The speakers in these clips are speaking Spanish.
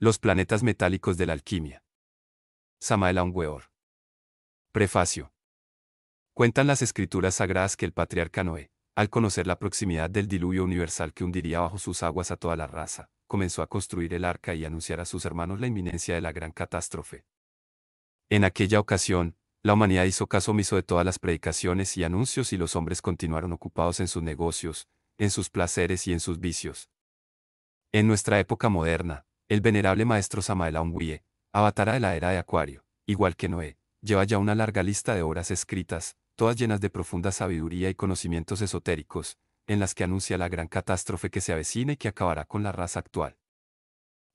Los planetas metálicos de la alquimia. Samael Weor. Prefacio. Cuentan las escrituras sagradas que el patriarca Noé, al conocer la proximidad del diluvio universal que hundiría bajo sus aguas a toda la raza, comenzó a construir el arca y anunciar a sus hermanos la inminencia de la gran catástrofe. En aquella ocasión, la humanidad hizo caso omiso de todas las predicaciones y anuncios y los hombres continuaron ocupados en sus negocios, en sus placeres y en sus vicios. En nuestra época moderna, el venerable maestro Samael Aungwie, avatara de la era de Acuario, igual que Noé, lleva ya una larga lista de obras escritas, todas llenas de profunda sabiduría y conocimientos esotéricos, en las que anuncia la gran catástrofe que se avecina y que acabará con la raza actual.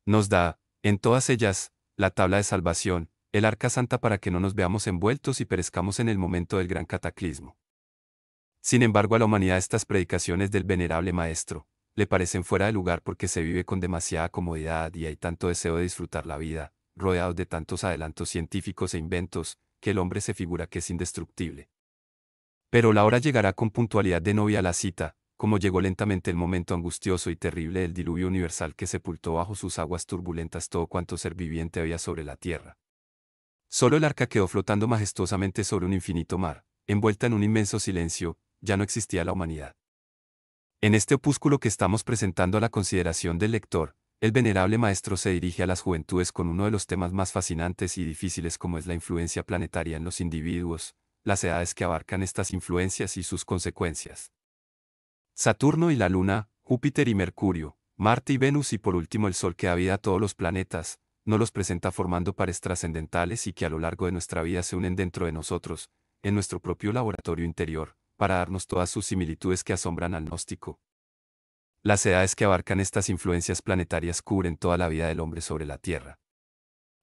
Nos da, en todas ellas, la tabla de salvación, el arca santa para que no nos veamos envueltos y perezcamos en el momento del gran cataclismo. Sin embargo, a la humanidad estas predicaciones del venerable Maestro, le parecen fuera de lugar porque se vive con demasiada comodidad y hay tanto deseo de disfrutar la vida, rodeados de tantos adelantos científicos e inventos, que el hombre se figura que es indestructible. Pero la hora llegará con puntualidad de novia a la cita, como llegó lentamente el momento angustioso y terrible del diluvio universal que sepultó bajo sus aguas turbulentas todo cuanto ser viviente había sobre la tierra. Solo el arca quedó flotando majestuosamente sobre un infinito mar, envuelta en un inmenso silencio, ya no existía la humanidad. En este opúsculo que estamos presentando a la consideración del lector, el venerable maestro se dirige a las juventudes con uno de los temas más fascinantes y difíciles como es la influencia planetaria en los individuos, las edades que abarcan estas influencias y sus consecuencias. Saturno y la Luna, Júpiter y Mercurio, Marte y Venus y por último el Sol que da vida a todos los planetas, no los presenta formando pares trascendentales y que a lo largo de nuestra vida se unen dentro de nosotros, en nuestro propio laboratorio interior, para darnos todas sus similitudes que asombran al gnóstico. Las edades que abarcan estas influencias planetarias cubren toda la vida del hombre sobre la Tierra.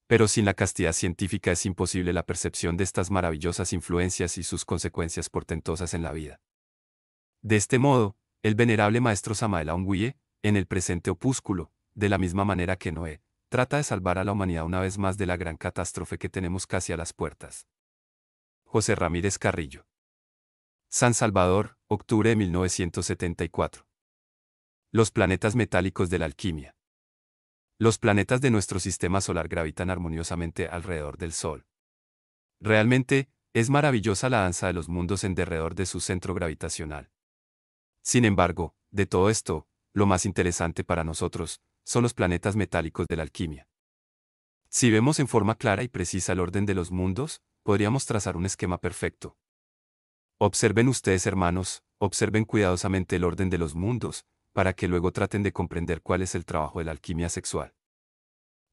Pero sin la castidad científica es imposible la percepción de estas maravillosas influencias y sus consecuencias portentosas en la vida. De este modo, el venerable maestro Samael Aungüye, en el presente opúsculo, de la misma manera que Noé, trata de salvar a la humanidad una vez más de la gran catástrofe que tenemos casi a las puertas. José Ramírez Carrillo. San Salvador, octubre de 1974. Los planetas metálicos de la alquimia. Los planetas de nuestro sistema solar gravitan armoniosamente alrededor del Sol. Realmente, es maravillosa la danza de los mundos en derredor de su centro gravitacional. Sin embargo, de todo esto, lo más interesante para nosotros, son los planetas metálicos de la alquimia. Si vemos en forma clara y precisa el orden de los mundos, podríamos trazar un esquema perfecto, Observen ustedes, hermanos, observen cuidadosamente el orden de los mundos, para que luego traten de comprender cuál es el trabajo de la alquimia sexual.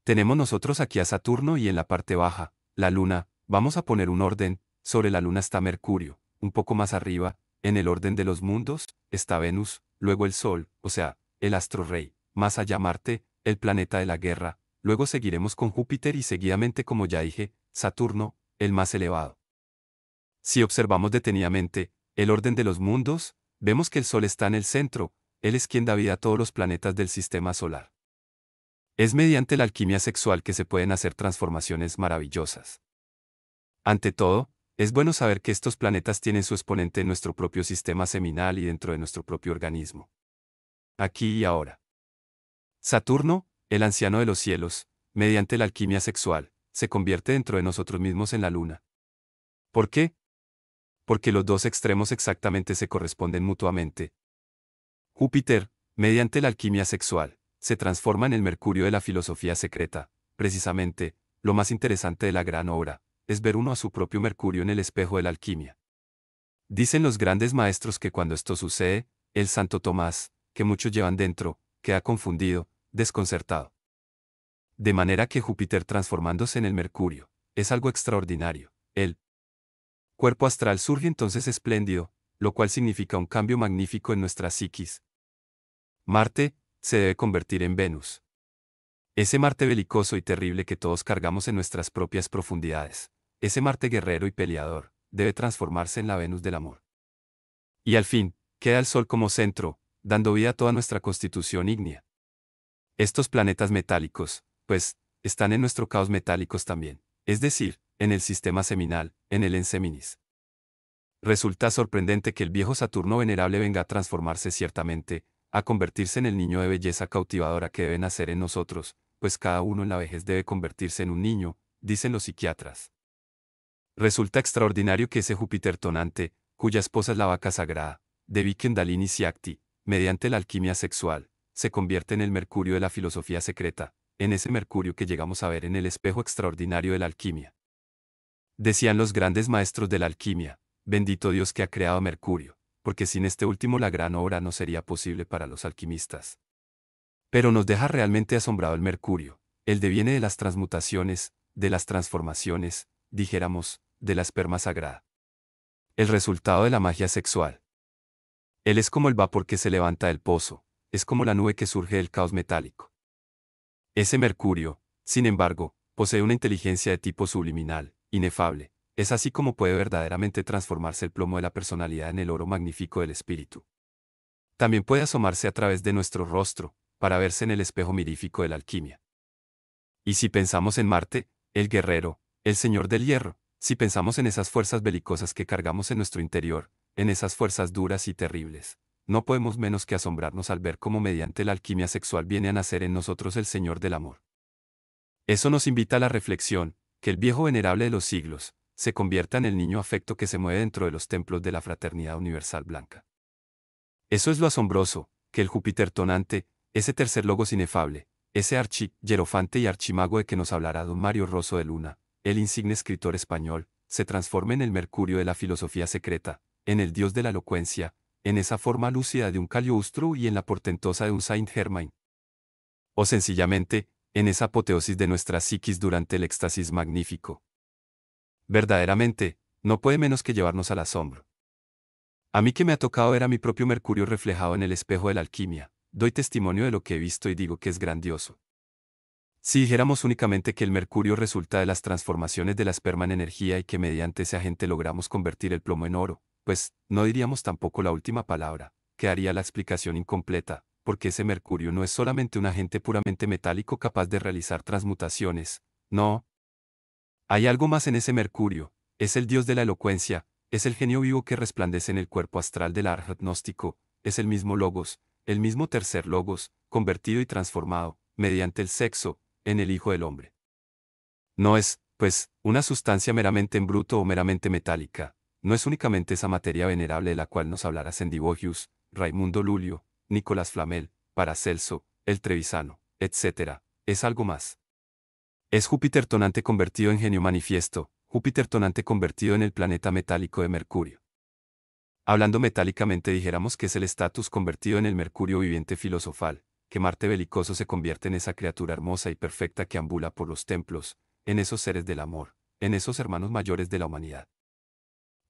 Tenemos nosotros aquí a Saturno y en la parte baja, la Luna, vamos a poner un orden, sobre la Luna está Mercurio, un poco más arriba, en el orden de los mundos, está Venus, luego el Sol, o sea, el astro rey, más allá Marte, el planeta de la guerra, luego seguiremos con Júpiter y seguidamente como ya dije, Saturno, el más elevado. Si observamos detenidamente el orden de los mundos, vemos que el Sol está en el centro, Él es quien da vida a todos los planetas del sistema solar. Es mediante la alquimia sexual que se pueden hacer transformaciones maravillosas. Ante todo, es bueno saber que estos planetas tienen su exponente en nuestro propio sistema seminal y dentro de nuestro propio organismo. Aquí y ahora. Saturno, el anciano de los cielos, mediante la alquimia sexual, se convierte dentro de nosotros mismos en la Luna. ¿Por qué? porque los dos extremos exactamente se corresponden mutuamente. Júpiter, mediante la alquimia sexual, se transforma en el mercurio de la filosofía secreta. Precisamente, lo más interesante de la gran obra, es ver uno a su propio mercurio en el espejo de la alquimia. Dicen los grandes maestros que cuando esto sucede, el santo Tomás, que muchos llevan dentro, queda confundido, desconcertado. De manera que Júpiter transformándose en el mercurio, es algo extraordinario. Él, cuerpo astral surge entonces espléndido, lo cual significa un cambio magnífico en nuestra psiquis. Marte se debe convertir en Venus. Ese Marte belicoso y terrible que todos cargamos en nuestras propias profundidades, ese Marte guerrero y peleador, debe transformarse en la Venus del amor. Y al fin, queda el Sol como centro, dando vida a toda nuestra constitución ígnea. Estos planetas metálicos, pues, están en nuestro caos metálicos también, es decir, en el sistema seminal, en el enseminis. Resulta sorprendente que el viejo Saturno venerable venga a transformarse ciertamente, a convertirse en el niño de belleza cautivadora que debe nacer en nosotros, pues cada uno en la vejez debe convertirse en un niño, dicen los psiquiatras. Resulta extraordinario que ese Júpiter tonante, cuya esposa es la vaca sagrada, de Vikendalini Siakti, mediante la alquimia sexual, se convierte en el mercurio de la filosofía secreta, en ese mercurio que llegamos a ver en el espejo extraordinario de la alquimia. Decían los grandes maestros de la alquimia, bendito Dios que ha creado Mercurio, porque sin este último la gran obra no sería posible para los alquimistas. Pero nos deja realmente asombrado el Mercurio, el deviene de las transmutaciones, de las transformaciones, dijéramos, de la esperma sagrada. El resultado de la magia sexual. Él es como el vapor que se levanta del pozo, es como la nube que surge del caos metálico. Ese Mercurio, sin embargo, posee una inteligencia de tipo subliminal, inefable. Es así como puede verdaderamente transformarse el plomo de la personalidad en el oro magnífico del espíritu. También puede asomarse a través de nuestro rostro, para verse en el espejo mirífico de la alquimia. Y si pensamos en Marte, el guerrero, el señor del hierro, si pensamos en esas fuerzas belicosas que cargamos en nuestro interior, en esas fuerzas duras y terribles, no podemos menos que asombrarnos al ver cómo mediante la alquimia sexual viene a nacer en nosotros el Señor del Amor. Eso nos invita a la reflexión, que el viejo venerable de los siglos, se convierta en el niño afecto que se mueve dentro de los templos de la fraternidad universal blanca. Eso es lo asombroso, que el Júpiter tonante, ese tercer logo inefable, ese archi, hierofante y archimago de que nos hablará don Mario Rosso de Luna, el insigne escritor español, se transforme en el Mercurio de la filosofía secreta, en el dios de la elocuencia, en esa forma lúcida de un Calioustru y en la portentosa de un Saint Germain. O sencillamente, en esa apoteosis de nuestra psiquis durante el éxtasis magnífico. Verdaderamente, no puede menos que llevarnos al asombro. A mí que me ha tocado era mi propio Mercurio reflejado en el espejo de la alquimia, doy testimonio de lo que he visto y digo que es grandioso. Si dijéramos únicamente que el mercurio resulta de las transformaciones de la esperma en energía y que mediante ese agente logramos convertir el plomo en oro, pues no diríamos tampoco la última palabra, haría la explicación incompleta, porque ese mercurio no es solamente un agente puramente metálico capaz de realizar transmutaciones, no. Hay algo más en ese mercurio, es el dios de la elocuencia, es el genio vivo que resplandece en el cuerpo astral del arjagnóstico, es el mismo logos, el mismo tercer logos, convertido y transformado, mediante el sexo, en el Hijo del Hombre. No es, pues, una sustancia meramente en bruto o meramente metálica, no es únicamente esa materia venerable de la cual nos hablará Sendivogius, Raimundo Lulio, Nicolás Flamel, Paracelso, El Trevisano, etc., es algo más. Es Júpiter tonante convertido en genio manifiesto, Júpiter tonante convertido en el planeta metálico de Mercurio. Hablando metálicamente dijéramos que es el estatus convertido en el Mercurio viviente filosofal, que Marte belicoso se convierte en esa criatura hermosa y perfecta que ambula por los templos, en esos seres del amor, en esos hermanos mayores de la humanidad.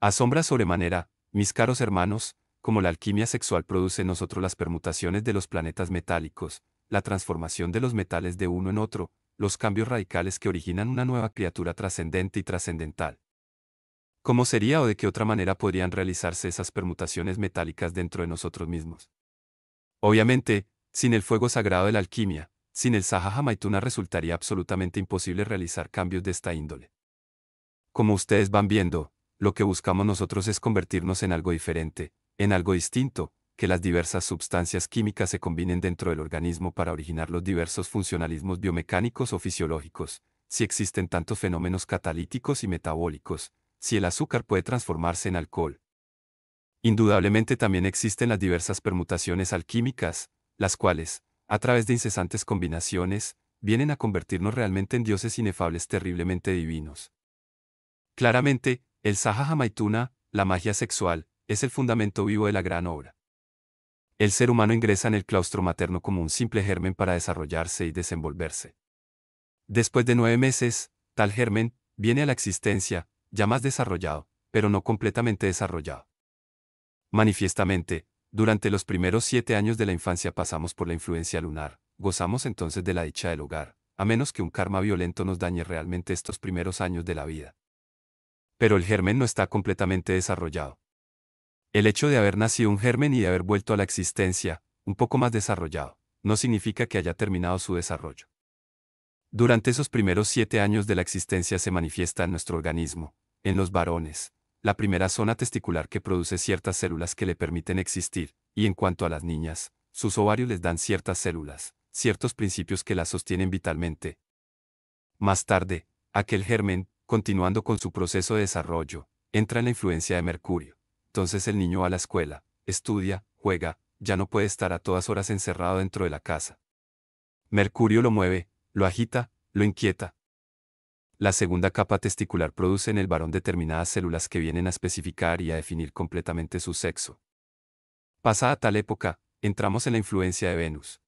Asombra sobremanera, mis caros hermanos, como la alquimia sexual produce en nosotros las permutaciones de los planetas metálicos, la transformación de los metales de uno en otro, los cambios radicales que originan una nueva criatura trascendente y trascendental. ¿Cómo sería o de qué otra manera podrían realizarse esas permutaciones metálicas dentro de nosotros mismos? Obviamente, sin el fuego sagrado de la alquimia, sin el Sahaja Maituna resultaría absolutamente imposible realizar cambios de esta índole. Como ustedes van viendo, lo que buscamos nosotros es convertirnos en algo diferente, en algo distinto, que las diversas sustancias químicas se combinen dentro del organismo para originar los diversos funcionalismos biomecánicos o fisiológicos, si existen tantos fenómenos catalíticos y metabólicos, si el azúcar puede transformarse en alcohol. Indudablemente también existen las diversas permutaciones alquímicas, las cuales, a través de incesantes combinaciones, vienen a convertirnos realmente en dioses inefables terriblemente divinos. Claramente, el Sahaja Maituna, la magia sexual, es el fundamento vivo de la gran obra. El ser humano ingresa en el claustro materno como un simple germen para desarrollarse y desenvolverse. Después de nueve meses, tal germen viene a la existencia, ya más desarrollado, pero no completamente desarrollado. Manifiestamente, durante los primeros siete años de la infancia pasamos por la influencia lunar, gozamos entonces de la dicha del hogar, a menos que un karma violento nos dañe realmente estos primeros años de la vida. Pero el germen no está completamente desarrollado. El hecho de haber nacido un germen y de haber vuelto a la existencia, un poco más desarrollado, no significa que haya terminado su desarrollo. Durante esos primeros siete años de la existencia se manifiesta en nuestro organismo, en los varones, la primera zona testicular que produce ciertas células que le permiten existir, y en cuanto a las niñas, sus ovarios les dan ciertas células, ciertos principios que las sostienen vitalmente. Más tarde, aquel germen, continuando con su proceso de desarrollo, entra en la influencia de Mercurio. Entonces el niño va a la escuela, estudia, juega, ya no puede estar a todas horas encerrado dentro de la casa. Mercurio lo mueve, lo agita, lo inquieta. La segunda capa testicular produce en el varón determinadas células que vienen a especificar y a definir completamente su sexo. Pasada tal época, entramos en la influencia de Venus.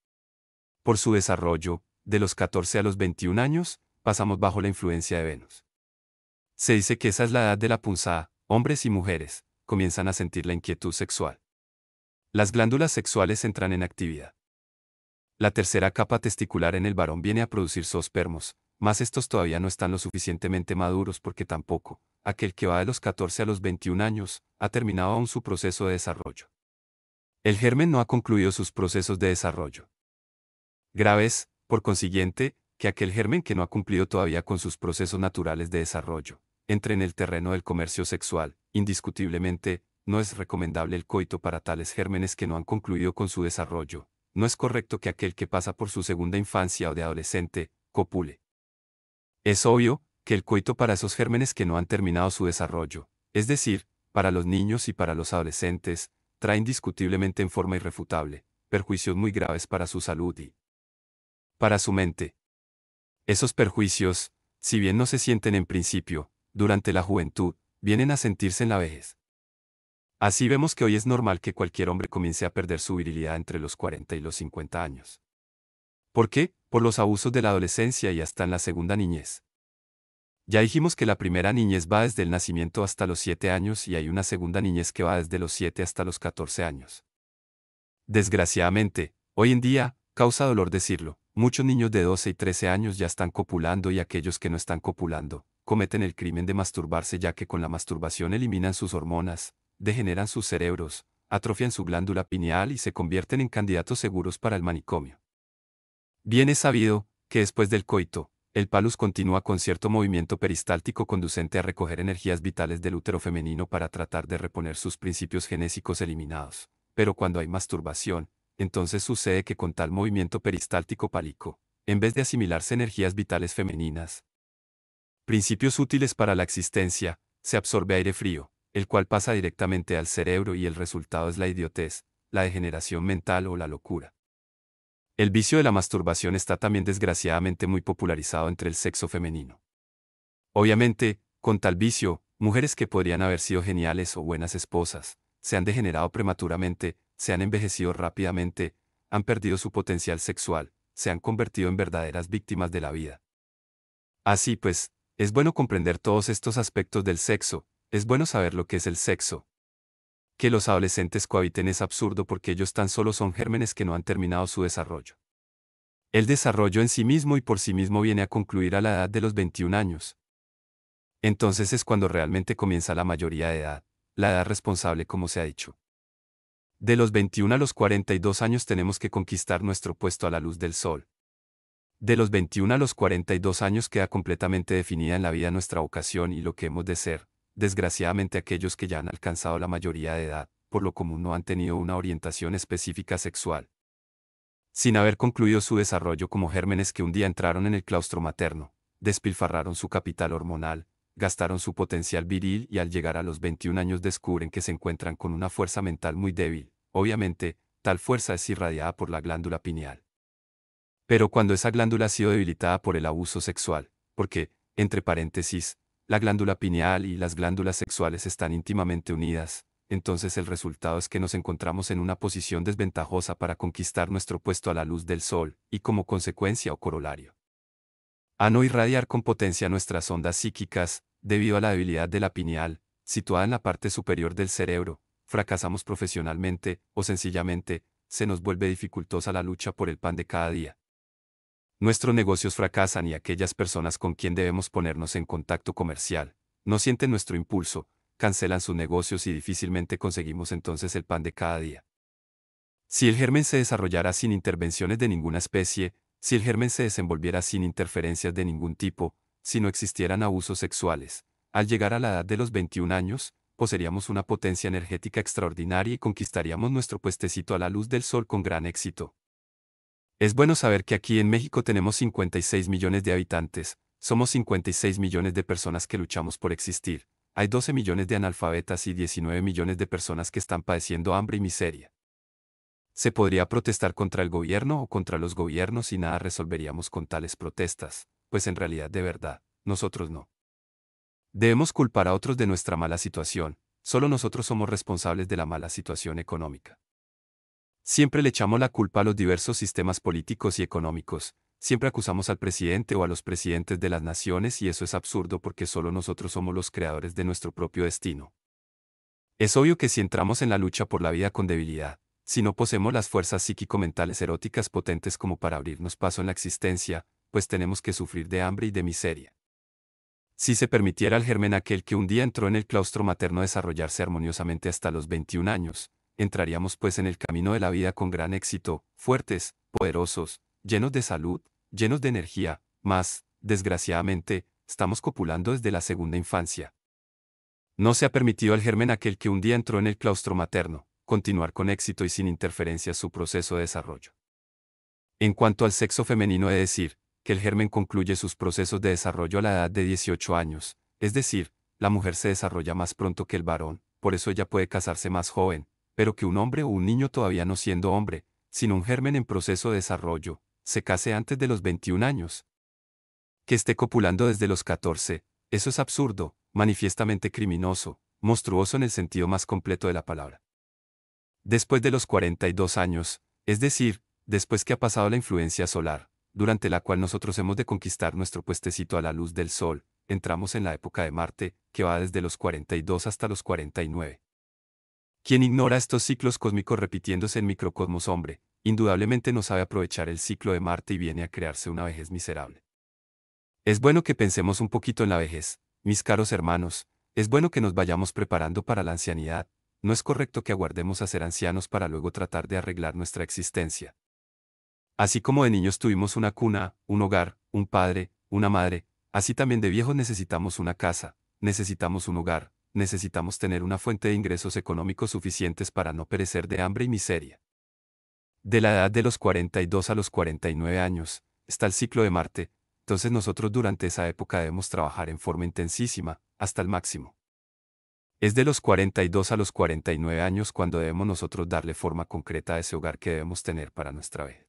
Por su desarrollo, de los 14 a los 21 años, pasamos bajo la influencia de Venus. Se dice que esa es la edad de la punzada, hombres y mujeres comienzan a sentir la inquietud sexual. Las glándulas sexuales entran en actividad. La tercera capa testicular en el varón viene a producir espermos, mas estos todavía no están lo suficientemente maduros porque tampoco, aquel que va de los 14 a los 21 años, ha terminado aún su proceso de desarrollo. El germen no ha concluido sus procesos de desarrollo. Grave es, por consiguiente, que aquel germen que no ha cumplido todavía con sus procesos naturales de desarrollo, entre en el terreno del comercio sexual, indiscutiblemente, no es recomendable el coito para tales gérmenes que no han concluido con su desarrollo. No es correcto que aquel que pasa por su segunda infancia o de adolescente, copule. Es obvio, que el coito para esos gérmenes que no han terminado su desarrollo, es decir, para los niños y para los adolescentes, trae indiscutiblemente en forma irrefutable, perjuicios muy graves para su salud y para su mente. Esos perjuicios, si bien no se sienten en principio, durante la juventud, vienen a sentirse en la vejez. Así vemos que hoy es normal que cualquier hombre comience a perder su virilidad entre los 40 y los 50 años. ¿Por qué? Por los abusos de la adolescencia y hasta en la segunda niñez. Ya dijimos que la primera niñez va desde el nacimiento hasta los 7 años y hay una segunda niñez que va desde los 7 hasta los 14 años. Desgraciadamente, hoy en día, causa dolor decirlo, muchos niños de 12 y 13 años ya están copulando y aquellos que no están copulando, cometen el crimen de masturbarse ya que con la masturbación eliminan sus hormonas, degeneran sus cerebros, atrofian su glándula pineal y se convierten en candidatos seguros para el manicomio. Bien es sabido que después del coito, el palus continúa con cierto movimiento peristáltico conducente a recoger energías vitales del útero femenino para tratar de reponer sus principios genésicos eliminados. Pero cuando hay masturbación, entonces sucede que con tal movimiento peristáltico palico, en vez de asimilarse energías vitales femeninas, principios útiles para la existencia, se absorbe aire frío, el cual pasa directamente al cerebro y el resultado es la idiotez, la degeneración mental o la locura. El vicio de la masturbación está también desgraciadamente muy popularizado entre el sexo femenino. Obviamente, con tal vicio, mujeres que podrían haber sido geniales o buenas esposas, se han degenerado prematuramente, se han envejecido rápidamente, han perdido su potencial sexual, se han convertido en verdaderas víctimas de la vida. Así pues, es bueno comprender todos estos aspectos del sexo, es bueno saber lo que es el sexo. Que los adolescentes cohabiten es absurdo porque ellos tan solo son gérmenes que no han terminado su desarrollo. El desarrollo en sí mismo y por sí mismo viene a concluir a la edad de los 21 años. Entonces es cuando realmente comienza la mayoría de edad, la edad responsable como se ha dicho. De los 21 a los 42 años tenemos que conquistar nuestro puesto a la luz del sol. De los 21 a los 42 años queda completamente definida en la vida nuestra vocación y lo que hemos de ser. Desgraciadamente aquellos que ya han alcanzado la mayoría de edad, por lo común no han tenido una orientación específica sexual. Sin haber concluido su desarrollo como gérmenes que un día entraron en el claustro materno, despilfarraron su capital hormonal, gastaron su potencial viril y al llegar a los 21 años descubren que se encuentran con una fuerza mental muy débil. Obviamente, tal fuerza es irradiada por la glándula pineal pero cuando esa glándula ha sido debilitada por el abuso sexual, porque, entre paréntesis, la glándula pineal y las glándulas sexuales están íntimamente unidas, entonces el resultado es que nos encontramos en una posición desventajosa para conquistar nuestro puesto a la luz del sol, y como consecuencia o corolario. A no irradiar con potencia nuestras ondas psíquicas, debido a la debilidad de la pineal, situada en la parte superior del cerebro, fracasamos profesionalmente, o sencillamente, se nos vuelve dificultosa la lucha por el pan de cada día, nuestros negocios fracasan y aquellas personas con quien debemos ponernos en contacto comercial, no sienten nuestro impulso, cancelan sus negocios y difícilmente conseguimos entonces el pan de cada día. Si el germen se desarrollara sin intervenciones de ninguna especie, si el germen se desenvolviera sin interferencias de ningún tipo, si no existieran abusos sexuales, al llegar a la edad de los 21 años, poseeríamos una potencia energética extraordinaria y conquistaríamos nuestro puestecito a la luz del sol con gran éxito. Es bueno saber que aquí en México tenemos 56 millones de habitantes, somos 56 millones de personas que luchamos por existir, hay 12 millones de analfabetas y 19 millones de personas que están padeciendo hambre y miseria. Se podría protestar contra el gobierno o contra los gobiernos y nada resolveríamos con tales protestas, pues en realidad de verdad, nosotros no. Debemos culpar a otros de nuestra mala situación, solo nosotros somos responsables de la mala situación económica. Siempre le echamos la culpa a los diversos sistemas políticos y económicos, siempre acusamos al presidente o a los presidentes de las naciones y eso es absurdo porque solo nosotros somos los creadores de nuestro propio destino. Es obvio que si entramos en la lucha por la vida con debilidad, si no poseemos las fuerzas psíquico-mentales eróticas potentes como para abrirnos paso en la existencia, pues tenemos que sufrir de hambre y de miseria. Si se permitiera al germen aquel que un día entró en el claustro materno desarrollarse armoniosamente hasta los 21 años, entraríamos pues en el camino de la vida con gran éxito, fuertes, poderosos, llenos de salud, llenos de energía, mas, desgraciadamente, estamos copulando desde la segunda infancia. No se ha permitido al germen aquel que un día entró en el claustro materno, continuar con éxito y sin interferencias su proceso de desarrollo. En cuanto al sexo femenino, he de decir, que el germen concluye sus procesos de desarrollo a la edad de 18 años, es decir, la mujer se desarrolla más pronto que el varón, por eso ella puede casarse más joven, pero que un hombre o un niño todavía no siendo hombre, sino un germen en proceso de desarrollo, se case antes de los 21 años. Que esté copulando desde los 14, eso es absurdo, manifiestamente criminoso, monstruoso en el sentido más completo de la palabra. Después de los 42 años, es decir, después que ha pasado la influencia solar, durante la cual nosotros hemos de conquistar nuestro puestecito a la luz del sol, entramos en la época de Marte, que va desde los 42 hasta los 49. Quien ignora estos ciclos cósmicos repitiéndose en microcosmos hombre, indudablemente no sabe aprovechar el ciclo de Marte y viene a crearse una vejez miserable. Es bueno que pensemos un poquito en la vejez, mis caros hermanos, es bueno que nos vayamos preparando para la ancianidad, no es correcto que aguardemos a ser ancianos para luego tratar de arreglar nuestra existencia. Así como de niños tuvimos una cuna, un hogar, un padre, una madre, así también de viejos necesitamos una casa, necesitamos un hogar, necesitamos tener una fuente de ingresos económicos suficientes para no perecer de hambre y miseria. De la edad de los 42 a los 49 años, está el ciclo de Marte, entonces nosotros durante esa época debemos trabajar en forma intensísima, hasta el máximo. Es de los 42 a los 49 años cuando debemos nosotros darle forma concreta a ese hogar que debemos tener para nuestra vida.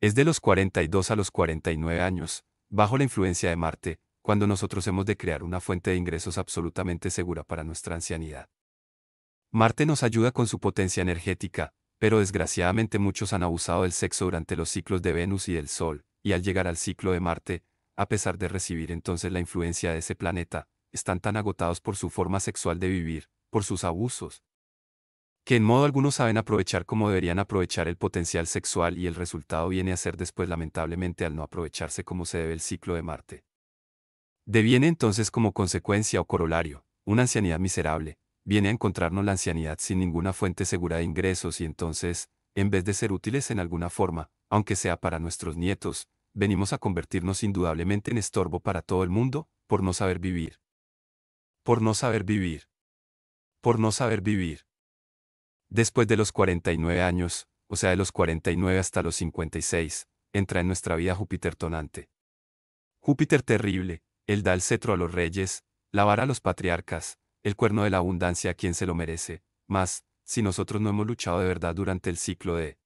Es de los 42 a los 49 años, bajo la influencia de Marte, cuando nosotros hemos de crear una fuente de ingresos absolutamente segura para nuestra ancianidad. Marte nos ayuda con su potencia energética, pero desgraciadamente muchos han abusado del sexo durante los ciclos de Venus y del Sol, y al llegar al ciclo de Marte, a pesar de recibir entonces la influencia de ese planeta, están tan agotados por su forma sexual de vivir, por sus abusos, que en modo alguno saben aprovechar como deberían aprovechar el potencial sexual y el resultado viene a ser después lamentablemente al no aprovecharse como se debe el ciclo de Marte. Deviene entonces como consecuencia o corolario, una ancianidad miserable, viene a encontrarnos la ancianidad sin ninguna fuente segura de ingresos y entonces, en vez de ser útiles en alguna forma, aunque sea para nuestros nietos, venimos a convertirnos indudablemente en estorbo para todo el mundo, por no saber vivir. Por no saber vivir. Por no saber vivir. Después de los 49 años, o sea de los 49 hasta los 56, entra en nuestra vida Júpiter tonante. Júpiter terrible, él da el cetro a los reyes, la vara a los patriarcas, el cuerno de la abundancia a quien se lo merece. Mas, si nosotros no hemos luchado de verdad durante el ciclo de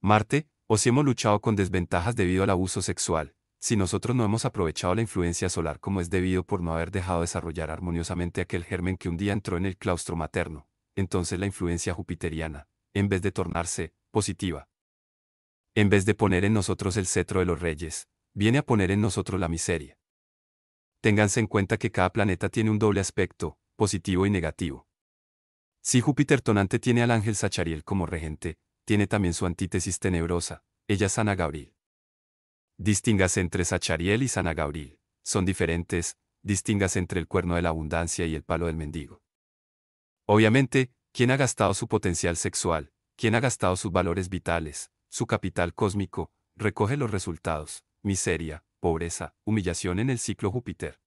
Marte, o si hemos luchado con desventajas debido al abuso sexual, si nosotros no hemos aprovechado la influencia solar como es debido por no haber dejado desarrollar armoniosamente aquel germen que un día entró en el claustro materno, entonces la influencia jupiteriana, en vez de tornarse positiva, en vez de poner en nosotros el cetro de los reyes, viene a poner en nosotros la miseria ténganse en cuenta que cada planeta tiene un doble aspecto, positivo y negativo. Si Júpiter tonante tiene al ángel Sachariel como regente, tiene también su antítesis tenebrosa, ella sana Gabriel. Distingas entre Sachariel y Sana Gabriel, son diferentes, distingas entre el cuerno de la abundancia y el palo del mendigo. Obviamente, quien ha gastado su potencial sexual, quien ha gastado sus valores vitales, su capital cósmico, recoge los resultados, miseria, pobreza, humillación en el ciclo Júpiter.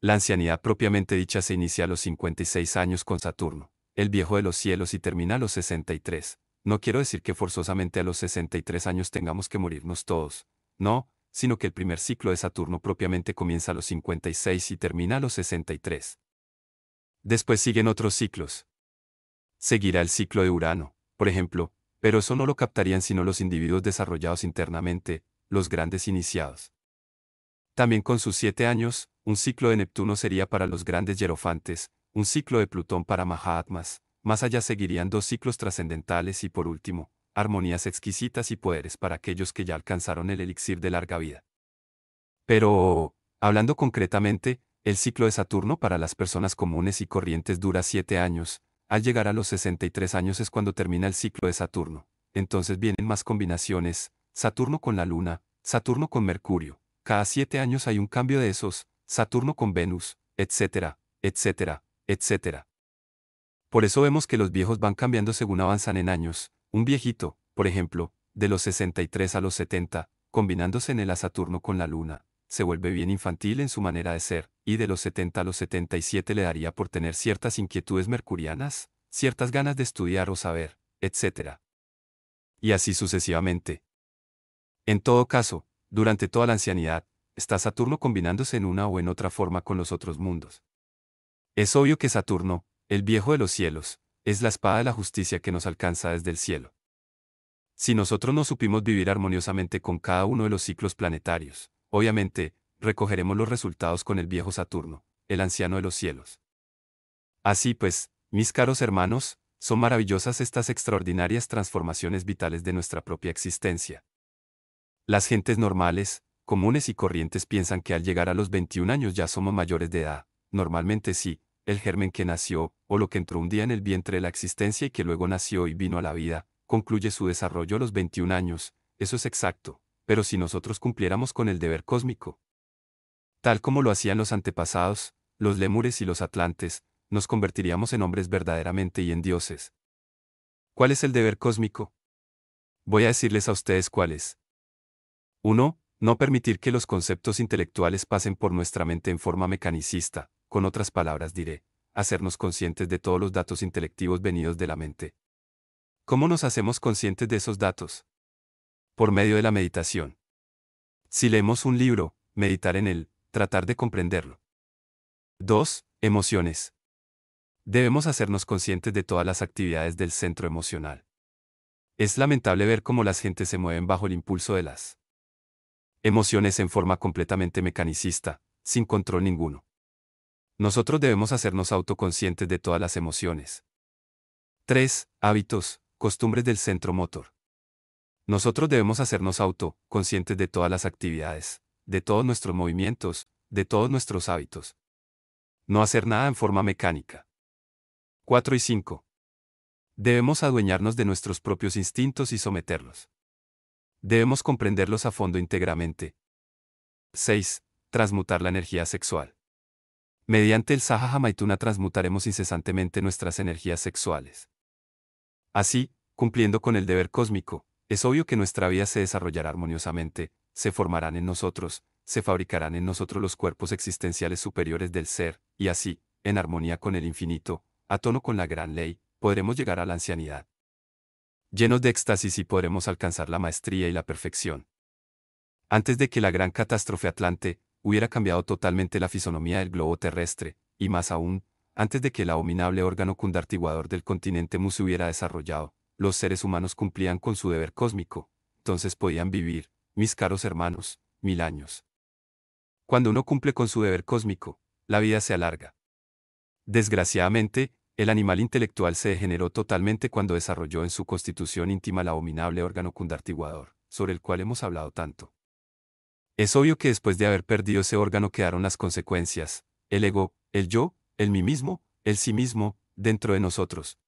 La ancianidad propiamente dicha se inicia a los 56 años con Saturno, el viejo de los cielos y termina a los 63. No quiero decir que forzosamente a los 63 años tengamos que morirnos todos, no, sino que el primer ciclo de Saturno propiamente comienza a los 56 y termina a los 63. Después siguen otros ciclos. Seguirá el ciclo de Urano, por ejemplo, pero eso no lo captarían sino los individuos desarrollados internamente, los grandes iniciados. También con sus siete años, un ciclo de Neptuno sería para los grandes hierofantes, un ciclo de Plutón para Mahatmas, más allá seguirían dos ciclos trascendentales y por último, armonías exquisitas y poderes para aquellos que ya alcanzaron el elixir de larga vida. Pero, hablando concretamente, el ciclo de Saturno para las personas comunes y corrientes dura siete años, al llegar a los 63 años es cuando termina el ciclo de Saturno, entonces vienen más combinaciones, Saturno con la Luna, Saturno con Mercurio, cada siete años hay un cambio de esos, Saturno con Venus, etcétera, etcétera, etcétera. Por eso vemos que los viejos van cambiando según avanzan en años, un viejito, por ejemplo, de los 63 a los 70, combinándose en el a Saturno con la Luna, se vuelve bien infantil en su manera de ser, y de los 70 a los 77 le daría por tener ciertas inquietudes mercurianas, ciertas ganas de estudiar o saber, etcétera. Y así sucesivamente. En todo caso, durante toda la ancianidad, está Saturno combinándose en una o en otra forma con los otros mundos. Es obvio que Saturno, el viejo de los cielos, es la espada de la justicia que nos alcanza desde el cielo. Si nosotros no supimos vivir armoniosamente con cada uno de los ciclos planetarios, obviamente, recogeremos los resultados con el viejo Saturno, el anciano de los cielos. Así pues, mis caros hermanos, son maravillosas estas extraordinarias transformaciones vitales de nuestra propia existencia, las gentes normales, comunes y corrientes piensan que al llegar a los 21 años ya somos mayores de edad. Normalmente sí, el germen que nació, o lo que entró un día en el vientre de la existencia y que luego nació y vino a la vida, concluye su desarrollo a los 21 años, eso es exacto, pero si nosotros cumpliéramos con el deber cósmico. Tal como lo hacían los antepasados, los lemures y los atlantes, nos convertiríamos en hombres verdaderamente y en dioses. ¿Cuál es el deber cósmico? Voy a decirles a ustedes cuál es. 1. No permitir que los conceptos intelectuales pasen por nuestra mente en forma mecanicista, con otras palabras diré, hacernos conscientes de todos los datos intelectivos venidos de la mente. ¿Cómo nos hacemos conscientes de esos datos? Por medio de la meditación. Si leemos un libro, meditar en él, tratar de comprenderlo. 2. Emociones. Debemos hacernos conscientes de todas las actividades del centro emocional. Es lamentable ver cómo las gentes se mueven bajo el impulso de las emociones en forma completamente mecanicista, sin control ninguno. Nosotros debemos hacernos autoconscientes de todas las emociones. 3. Hábitos, costumbres del centro motor. Nosotros debemos hacernos autoconscientes de todas las actividades, de todos nuestros movimientos, de todos nuestros hábitos. No hacer nada en forma mecánica. 4 y 5. Debemos adueñarnos de nuestros propios instintos y someterlos debemos comprenderlos a fondo íntegramente. 6. Transmutar la energía sexual. Mediante el Sahaja Maituna transmutaremos incesantemente nuestras energías sexuales. Así, cumpliendo con el deber cósmico, es obvio que nuestra vida se desarrollará armoniosamente, se formarán en nosotros, se fabricarán en nosotros los cuerpos existenciales superiores del ser, y así, en armonía con el infinito, a tono con la gran ley, podremos llegar a la ancianidad llenos de éxtasis y podremos alcanzar la maestría y la perfección. Antes de que la gran catástrofe Atlante hubiera cambiado totalmente la fisonomía del globo terrestre, y más aún, antes de que el abominable órgano cundartiguador del continente mu se hubiera desarrollado, los seres humanos cumplían con su deber cósmico, entonces podían vivir, mis caros hermanos, mil años. Cuando uno cumple con su deber cósmico, la vida se alarga. Desgraciadamente, el animal intelectual se degeneró totalmente cuando desarrolló en su constitución íntima el abominable órgano cundartiguador, sobre el cual hemos hablado tanto. Es obvio que después de haber perdido ese órgano quedaron las consecuencias, el ego, el yo, el mí mismo, el sí mismo, dentro de nosotros.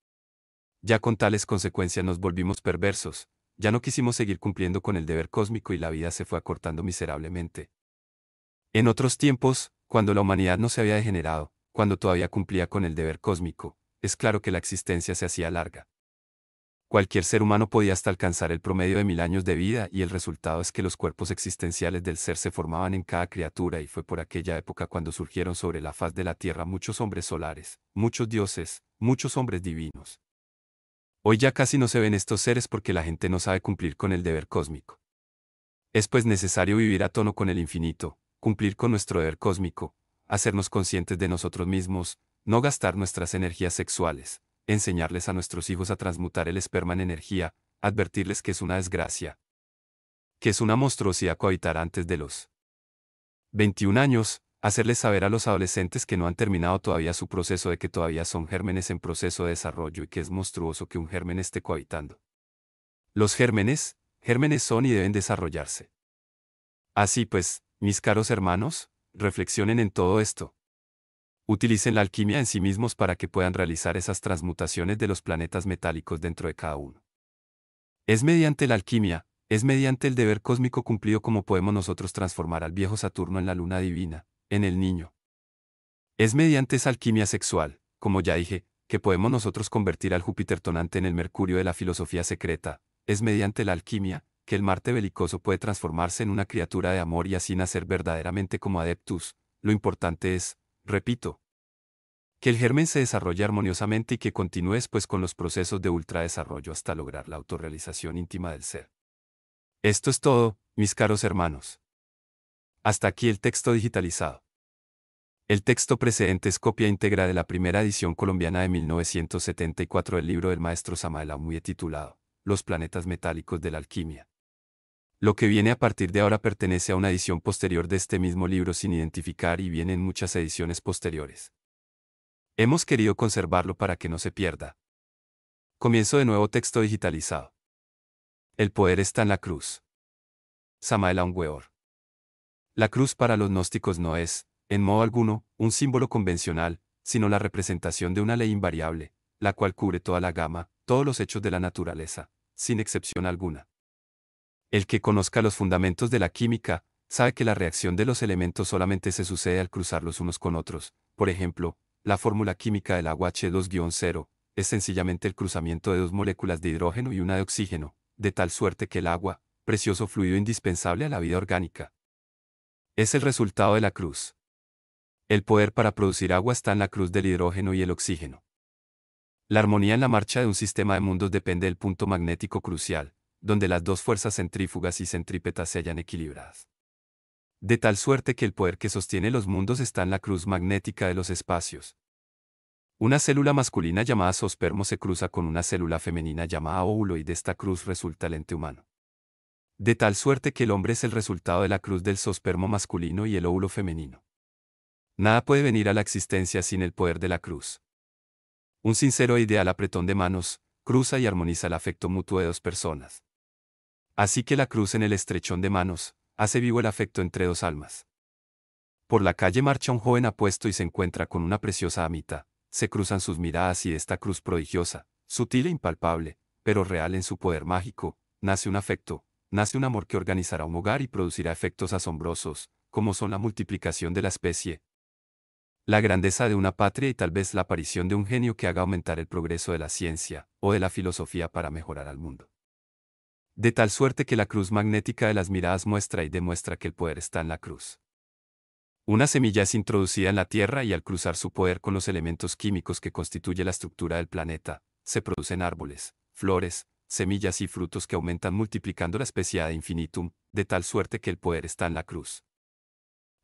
Ya con tales consecuencias nos volvimos perversos, ya no quisimos seguir cumpliendo con el deber cósmico y la vida se fue acortando miserablemente. En otros tiempos, cuando la humanidad no se había degenerado, cuando todavía cumplía con el deber cósmico, es claro que la existencia se hacía larga. Cualquier ser humano podía hasta alcanzar el promedio de mil años de vida y el resultado es que los cuerpos existenciales del ser se formaban en cada criatura y fue por aquella época cuando surgieron sobre la faz de la Tierra muchos hombres solares, muchos dioses, muchos hombres divinos. Hoy ya casi no se ven estos seres porque la gente no sabe cumplir con el deber cósmico. Es pues necesario vivir a tono con el infinito, cumplir con nuestro deber cósmico, hacernos conscientes de nosotros mismos, no gastar nuestras energías sexuales, enseñarles a nuestros hijos a transmutar el esperma en energía, advertirles que es una desgracia, que es una monstruosidad cohabitar antes de los 21 años, hacerles saber a los adolescentes que no han terminado todavía su proceso de que todavía son gérmenes en proceso de desarrollo y que es monstruoso que un germen esté cohabitando. Los gérmenes, gérmenes son y deben desarrollarse. Así pues, mis caros hermanos, reflexionen en todo esto, Utilicen la alquimia en sí mismos para que puedan realizar esas transmutaciones de los planetas metálicos dentro de cada uno. Es mediante la alquimia, es mediante el deber cósmico cumplido como podemos nosotros transformar al viejo Saturno en la luna divina, en el niño. Es mediante esa alquimia sexual, como ya dije, que podemos nosotros convertir al Júpiter tonante en el Mercurio de la filosofía secreta, es mediante la alquimia, que el Marte belicoso puede transformarse en una criatura de amor y así nacer verdaderamente como adeptus, lo importante es, repito, que el germen se desarrolle armoniosamente y que continúes pues con los procesos de ultradesarrollo hasta lograr la autorrealización íntima del ser. Esto es todo, mis caros hermanos. Hasta aquí el texto digitalizado. El texto precedente es copia íntegra de la primera edición colombiana de 1974 del libro del maestro Samael Amuye titulado Los planetas metálicos de la alquimia. Lo que viene a partir de ahora pertenece a una edición posterior de este mismo libro sin identificar y viene en muchas ediciones posteriores. Hemos querido conservarlo para que no se pierda. Comienzo de nuevo texto digitalizado. El poder está en la cruz. Samael Weor. La cruz para los gnósticos no es, en modo alguno, un símbolo convencional, sino la representación de una ley invariable, la cual cubre toda la gama, todos los hechos de la naturaleza, sin excepción alguna. El que conozca los fundamentos de la química, sabe que la reacción de los elementos solamente se sucede al cruzarlos unos con otros. Por ejemplo, la fórmula química del agua H2-0 es sencillamente el cruzamiento de dos moléculas de hidrógeno y una de oxígeno, de tal suerte que el agua, precioso fluido indispensable a la vida orgánica, es el resultado de la cruz. El poder para producir agua está en la cruz del hidrógeno y el oxígeno. La armonía en la marcha de un sistema de mundos depende del punto magnético crucial, donde las dos fuerzas centrífugas y centrípetas se hayan equilibradas. De tal suerte que el poder que sostiene los mundos está en la cruz magnética de los espacios. Una célula masculina llamada sospermo se cruza con una célula femenina llamada óvulo y de esta cruz resulta el ente humano. De tal suerte que el hombre es el resultado de la cruz del sospermo masculino y el óvulo femenino. Nada puede venir a la existencia sin el poder de la cruz. Un sincero ideal apretón de manos, cruza y armoniza el afecto mutuo de dos personas. Así que la cruz en el estrechón de manos, hace vivo el afecto entre dos almas. Por la calle marcha un joven apuesto y se encuentra con una preciosa amita, se cruzan sus miradas y esta cruz prodigiosa, sutil e impalpable, pero real en su poder mágico, nace un afecto, nace un amor que organizará un hogar y producirá efectos asombrosos, como son la multiplicación de la especie, la grandeza de una patria y tal vez la aparición de un genio que haga aumentar el progreso de la ciencia o de la filosofía para mejorar al mundo de tal suerte que la cruz magnética de las miradas muestra y demuestra que el poder está en la cruz. Una semilla es introducida en la Tierra y al cruzar su poder con los elementos químicos que constituye la estructura del planeta, se producen árboles, flores, semillas y frutos que aumentan multiplicando la especie de infinitum, de tal suerte que el poder está en la cruz.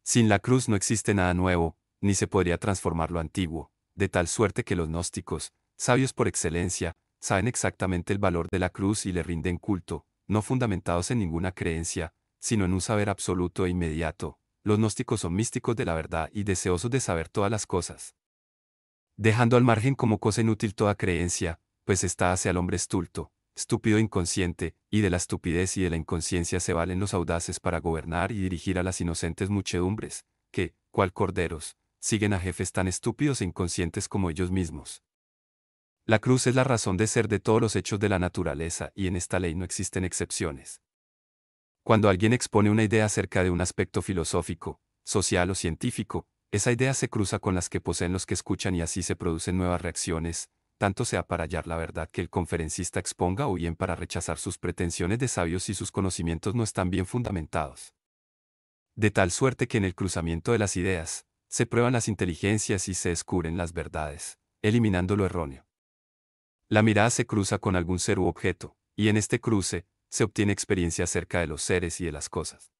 Sin la cruz no existe nada nuevo, ni se podría transformar lo antiguo, de tal suerte que los gnósticos, sabios por excelencia, saben exactamente el valor de la cruz y le rinden culto, no fundamentados en ninguna creencia, sino en un saber absoluto e inmediato. Los gnósticos son místicos de la verdad y deseosos de saber todas las cosas. Dejando al margen como cosa inútil toda creencia, pues está hacia el hombre estulto, estúpido e inconsciente, y de la estupidez y de la inconsciencia se valen los audaces para gobernar y dirigir a las inocentes muchedumbres, que, cual corderos, siguen a jefes tan estúpidos e inconscientes como ellos mismos. La cruz es la razón de ser de todos los hechos de la naturaleza y en esta ley no existen excepciones. Cuando alguien expone una idea acerca de un aspecto filosófico, social o científico, esa idea se cruza con las que poseen los que escuchan y así se producen nuevas reacciones, tanto sea para hallar la verdad que el conferencista exponga o bien para rechazar sus pretensiones de sabios si sus conocimientos no están bien fundamentados. De tal suerte que en el cruzamiento de las ideas, se prueban las inteligencias y se descubren las verdades, eliminando lo erróneo. La mirada se cruza con algún ser u objeto, y en este cruce, se obtiene experiencia acerca de los seres y de las cosas.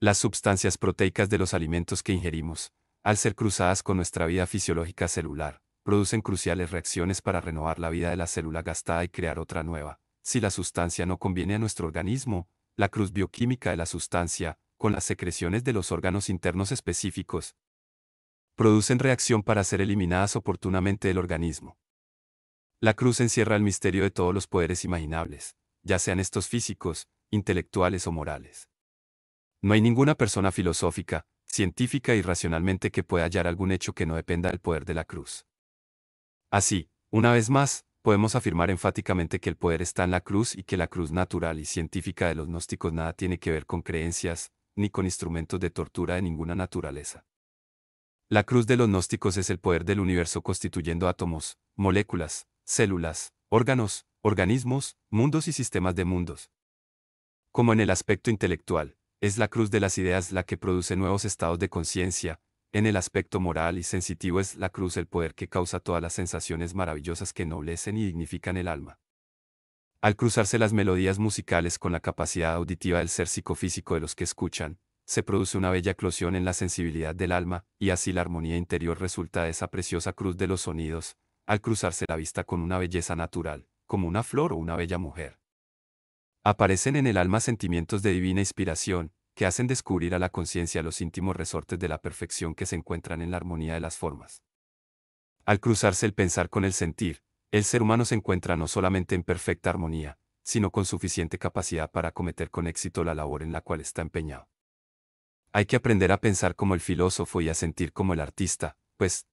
Las sustancias proteicas de los alimentos que ingerimos, al ser cruzadas con nuestra vida fisiológica celular, producen cruciales reacciones para renovar la vida de la célula gastada y crear otra nueva. Si la sustancia no conviene a nuestro organismo, la cruz bioquímica de la sustancia, con las secreciones de los órganos internos específicos, producen reacción para ser eliminadas oportunamente del organismo. La cruz encierra el misterio de todos los poderes imaginables, ya sean estos físicos, intelectuales o morales. No hay ninguna persona filosófica, científica y racionalmente que pueda hallar algún hecho que no dependa del poder de la cruz. Así, una vez más, podemos afirmar enfáticamente que el poder está en la cruz y que la cruz natural y científica de los gnósticos nada tiene que ver con creencias, ni con instrumentos de tortura de ninguna naturaleza. La cruz de los gnósticos es el poder del universo constituyendo átomos, moléculas, células, órganos, organismos, mundos y sistemas de mundos. Como en el aspecto intelectual, es la cruz de las ideas la que produce nuevos estados de conciencia, en el aspecto moral y sensitivo es la cruz el poder que causa todas las sensaciones maravillosas que ennoblecen y dignifican el alma. Al cruzarse las melodías musicales con la capacidad auditiva del ser psicofísico de los que escuchan, se produce una bella eclosión en la sensibilidad del alma, y así la armonía interior resulta de esa preciosa cruz de los sonidos, al cruzarse la vista con una belleza natural, como una flor o una bella mujer. Aparecen en el alma sentimientos de divina inspiración, que hacen descubrir a la conciencia los íntimos resortes de la perfección que se encuentran en la armonía de las formas. Al cruzarse el pensar con el sentir, el ser humano se encuentra no solamente en perfecta armonía, sino con suficiente capacidad para acometer con éxito la labor en la cual está empeñado. Hay que aprender a pensar como el filósofo y a sentir como el artista, pues,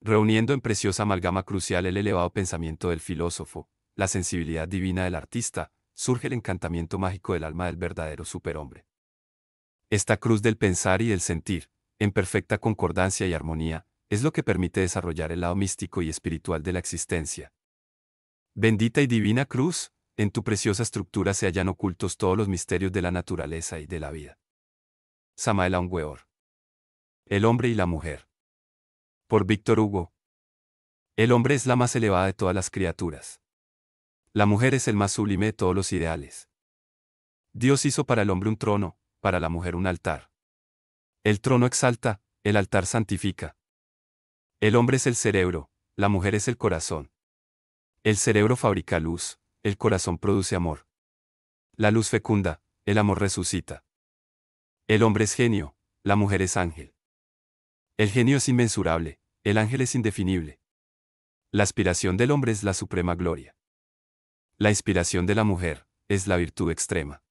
reuniendo en preciosa amalgama crucial el elevado pensamiento del filósofo, la sensibilidad divina del artista, surge el encantamiento mágico del alma del verdadero superhombre. Esta cruz del pensar y del sentir, en perfecta concordancia y armonía, es lo que permite desarrollar el lado místico y espiritual de la existencia. Bendita y divina cruz, en tu preciosa estructura se hallan ocultos todos los misterios de la naturaleza y de la vida. Samael Weor. El hombre y la mujer. Por Víctor Hugo. El hombre es la más elevada de todas las criaturas. La mujer es el más sublime de todos los ideales. Dios hizo para el hombre un trono, para la mujer un altar. El trono exalta, el altar santifica. El hombre es el cerebro, la mujer es el corazón. El cerebro fabrica luz, el corazón produce amor. La luz fecunda, el amor resucita. El hombre es genio, la mujer es ángel. El genio es inmensurable, el ángel es indefinible. La aspiración del hombre es la suprema gloria. La inspiración de la mujer es la virtud extrema.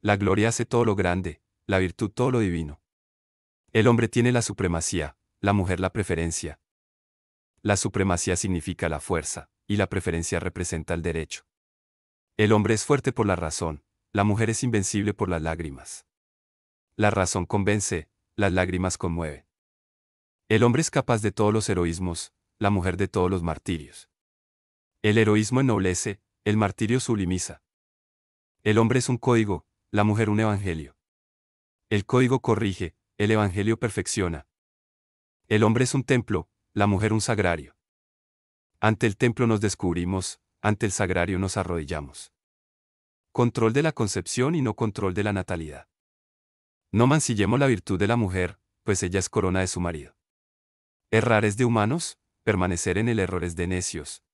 La gloria hace todo lo grande, la virtud todo lo divino. El hombre tiene la supremacía, la mujer la preferencia. La supremacía significa la fuerza, y la preferencia representa el derecho. El hombre es fuerte por la razón, la mujer es invencible por las lágrimas. La razón convence, las lágrimas conmueven. El hombre es capaz de todos los heroísmos, la mujer de todos los martirios. El heroísmo ennoblece, el martirio sublimiza. El hombre es un código, la mujer un evangelio. El código corrige, el evangelio perfecciona. El hombre es un templo, la mujer un sagrario. Ante el templo nos descubrimos, ante el sagrario nos arrodillamos. Control de la concepción y no control de la natalidad. No mancillemos la virtud de la mujer, pues ella es corona de su marido. Errar es de humanos, permanecer en el error es de necios.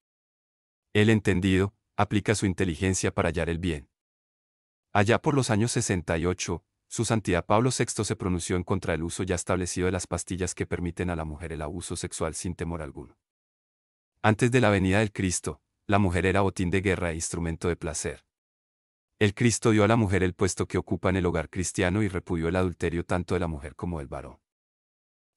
El entendido, aplica su inteligencia para hallar el bien. Allá por los años 68, su Santidad Pablo VI se pronunció en contra del uso ya establecido de las pastillas que permiten a la mujer el abuso sexual sin temor alguno. Antes de la venida del Cristo, la mujer era botín de guerra e instrumento de placer. El Cristo dio a la mujer el puesto que ocupa en el hogar cristiano y repudió el adulterio tanto de la mujer como del varón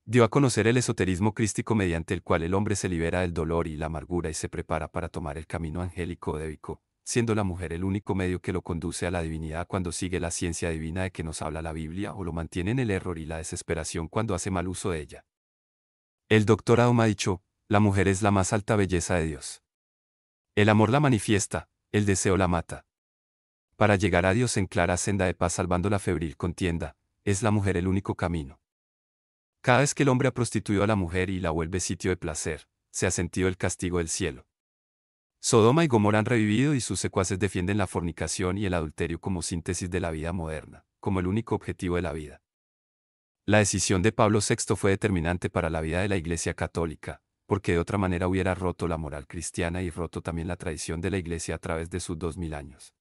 dio a conocer el esoterismo crístico mediante el cual el hombre se libera del dolor y la amargura y se prepara para tomar el camino angélico débico, siendo la mujer el único medio que lo conduce a la divinidad cuando sigue la ciencia divina de que nos habla la Biblia o lo mantiene en el error y la desesperación cuando hace mal uso de ella. El doctor Adam ha dicho, la mujer es la más alta belleza de Dios. El amor la manifiesta, el deseo la mata. Para llegar a Dios en clara senda de paz salvando la febril contienda, es la mujer el único camino. Cada vez que el hombre ha prostituido a la mujer y la vuelve sitio de placer, se ha sentido el castigo del cielo. Sodoma y Gomorra han revivido y sus secuaces defienden la fornicación y el adulterio como síntesis de la vida moderna, como el único objetivo de la vida. La decisión de Pablo VI fue determinante para la vida de la Iglesia Católica, porque de otra manera hubiera roto la moral cristiana y roto también la tradición de la Iglesia a través de sus dos mil años.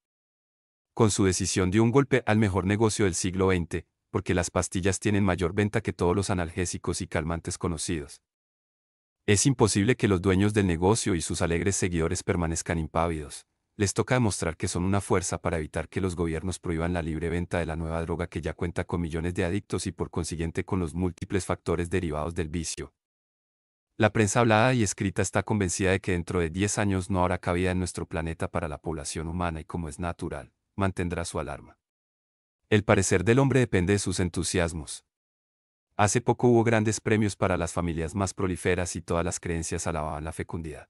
Con su decisión dio un golpe al mejor negocio del siglo XX, porque las pastillas tienen mayor venta que todos los analgésicos y calmantes conocidos. Es imposible que los dueños del negocio y sus alegres seguidores permanezcan impávidos. Les toca demostrar que son una fuerza para evitar que los gobiernos prohíban la libre venta de la nueva droga que ya cuenta con millones de adictos y por consiguiente con los múltiples factores derivados del vicio. La prensa hablada y escrita está convencida de que dentro de 10 años no habrá cabida en nuestro planeta para la población humana y como es natural, mantendrá su alarma. El parecer del hombre depende de sus entusiasmos. Hace poco hubo grandes premios para las familias más proliferas y todas las creencias alababan la fecundidad.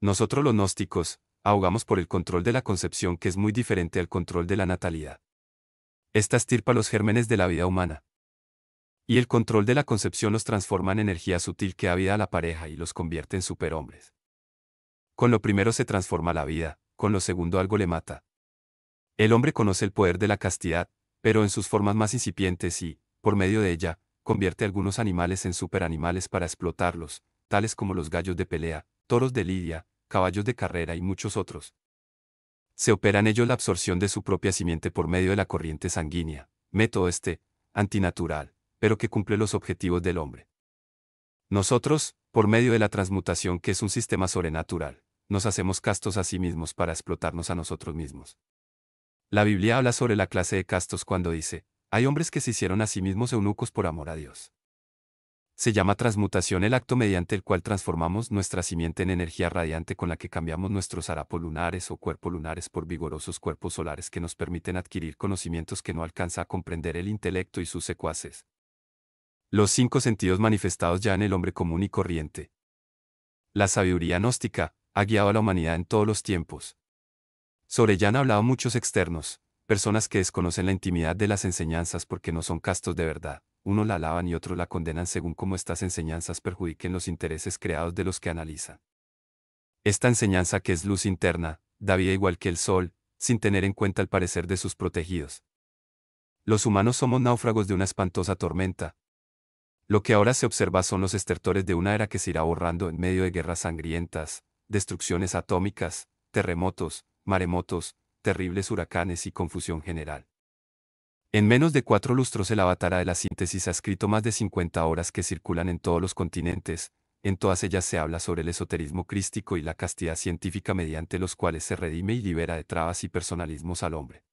Nosotros los gnósticos, ahogamos por el control de la concepción que es muy diferente al control de la natalidad. Esta estirpa los gérmenes de la vida humana. Y el control de la concepción los transforma en energía sutil que da vida a la pareja y los convierte en superhombres. Con lo primero se transforma la vida, con lo segundo algo le mata, el hombre conoce el poder de la castidad, pero en sus formas más incipientes y, por medio de ella, convierte algunos animales en superanimales para explotarlos, tales como los gallos de pelea, toros de lidia, caballos de carrera y muchos otros. Se opera en ellos la absorción de su propia simiente por medio de la corriente sanguínea, método este, antinatural, pero que cumple los objetivos del hombre. Nosotros, por medio de la transmutación que es un sistema sobrenatural, nos hacemos castos a sí mismos para explotarnos a nosotros mismos. La Biblia habla sobre la clase de castos cuando dice, hay hombres que se hicieron a sí mismos eunucos por amor a Dios. Se llama transmutación el acto mediante el cual transformamos nuestra simiente en energía radiante con la que cambiamos nuestros harapos lunares o cuerpos lunares por vigorosos cuerpos solares que nos permiten adquirir conocimientos que no alcanza a comprender el intelecto y sus secuaces. Los cinco sentidos manifestados ya en el hombre común y corriente. La sabiduría gnóstica ha guiado a la humanidad en todos los tiempos, sobre ella han hablado muchos externos, personas que desconocen la intimidad de las enseñanzas porque no son castos de verdad. Uno la alaban y otros la condenan según cómo estas enseñanzas perjudiquen los intereses creados de los que analizan. Esta enseñanza que es luz interna, da vida igual que el sol, sin tener en cuenta el parecer de sus protegidos. Los humanos somos náufragos de una espantosa tormenta. Lo que ahora se observa son los estertores de una era que se irá borrando en medio de guerras sangrientas, destrucciones atómicas, terremotos, maremotos, terribles huracanes y confusión general. En menos de cuatro lustros el avatar de la síntesis ha escrito más de 50 horas que circulan en todos los continentes, en todas ellas se habla sobre el esoterismo crístico y la castidad científica mediante los cuales se redime y libera de trabas y personalismos al hombre.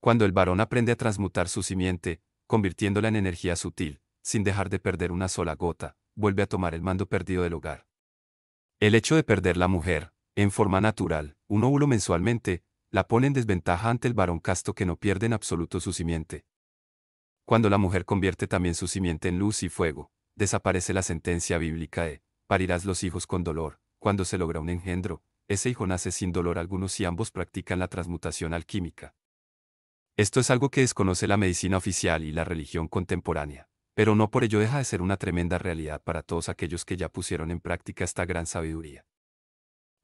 Cuando el varón aprende a transmutar su simiente, convirtiéndola en energía sutil, sin dejar de perder una sola gota, vuelve a tomar el mando perdido del hogar. El hecho de perder la mujer, en forma natural, un óvulo mensualmente, la pone en desventaja ante el varón casto que no pierde en absoluto su simiente. Cuando la mujer convierte también su simiente en luz y fuego, desaparece la sentencia bíblica de, parirás los hijos con dolor, cuando se logra un engendro, ese hijo nace sin dolor algunos si ambos practican la transmutación alquímica. Esto es algo que desconoce la medicina oficial y la religión contemporánea, pero no por ello deja de ser una tremenda realidad para todos aquellos que ya pusieron en práctica esta gran sabiduría.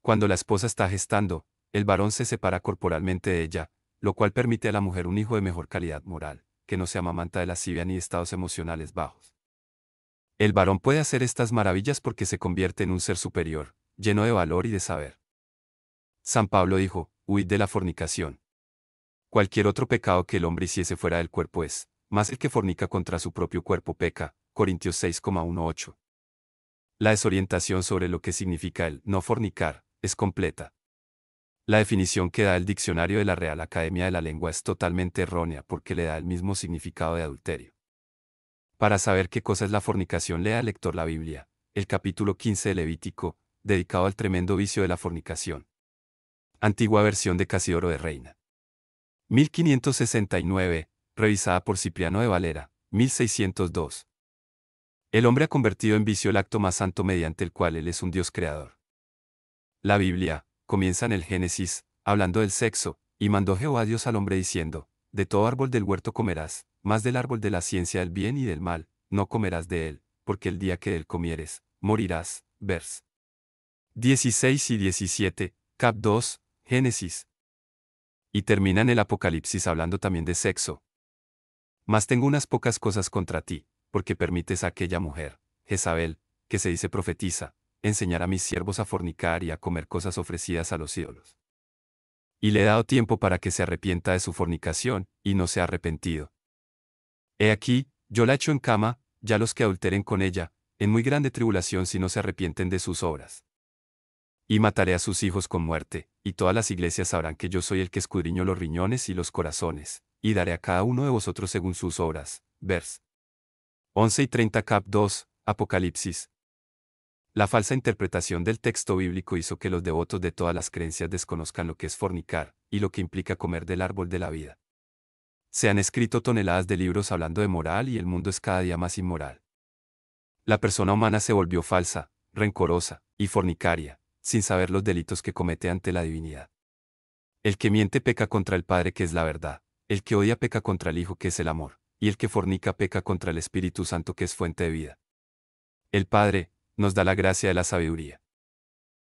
Cuando la esposa está gestando, el varón se separa corporalmente de ella, lo cual permite a la mujer un hijo de mejor calidad moral, que no se amamanta de lascivia ni estados emocionales bajos. El varón puede hacer estas maravillas porque se convierte en un ser superior, lleno de valor y de saber. San Pablo dijo, huid de la fornicación. Cualquier otro pecado que el hombre hiciese fuera del cuerpo es, más el que fornica contra su propio cuerpo peca, Corintios 6,18. La desorientación sobre lo que significa el no fornicar, es completa. La definición que da el diccionario de la Real Academia de la Lengua es totalmente errónea porque le da el mismo significado de adulterio. Para saber qué cosa es la fornicación lea al lector la Biblia, el capítulo 15 de Levítico, dedicado al tremendo vicio de la fornicación. Antigua versión de Casiodoro de Reina. 1569, revisada por Cipriano de Valera, 1602. El hombre ha convertido en vicio el acto más santo mediante el cual él es un Dios creador. La Biblia comienza en el Génesis, hablando del sexo, y mandó Jehová Dios al hombre diciendo, De todo árbol del huerto comerás, más del árbol de la ciencia del bien y del mal, no comerás de él, porque el día que él comieres, morirás. Vers. 16 y 17, Cap 2, Génesis. Y termina en el Apocalipsis hablando también de sexo. Mas tengo unas pocas cosas contra ti, porque permites a aquella mujer, Jezabel, que se dice profetiza, enseñar a mis siervos a fornicar y a comer cosas ofrecidas a los ídolos. Y le he dado tiempo para que se arrepienta de su fornicación, y no se ha arrepentido. He aquí, yo la echo en cama, ya los que adulteren con ella, en muy grande tribulación si no se arrepienten de sus obras. Y mataré a sus hijos con muerte, y todas las iglesias sabrán que yo soy el que escudriño los riñones y los corazones, y daré a cada uno de vosotros según sus obras. Vers. 11 y 30 cap 2, Apocalipsis, la falsa interpretación del texto bíblico hizo que los devotos de todas las creencias desconozcan lo que es fornicar y lo que implica comer del árbol de la vida. Se han escrito toneladas de libros hablando de moral y el mundo es cada día más inmoral. La persona humana se volvió falsa, rencorosa y fornicaria, sin saber los delitos que comete ante la divinidad. El que miente peca contra el Padre que es la verdad, el que odia peca contra el Hijo que es el amor, y el que fornica peca contra el Espíritu Santo que es fuente de vida. El Padre, nos da la gracia de la sabiduría.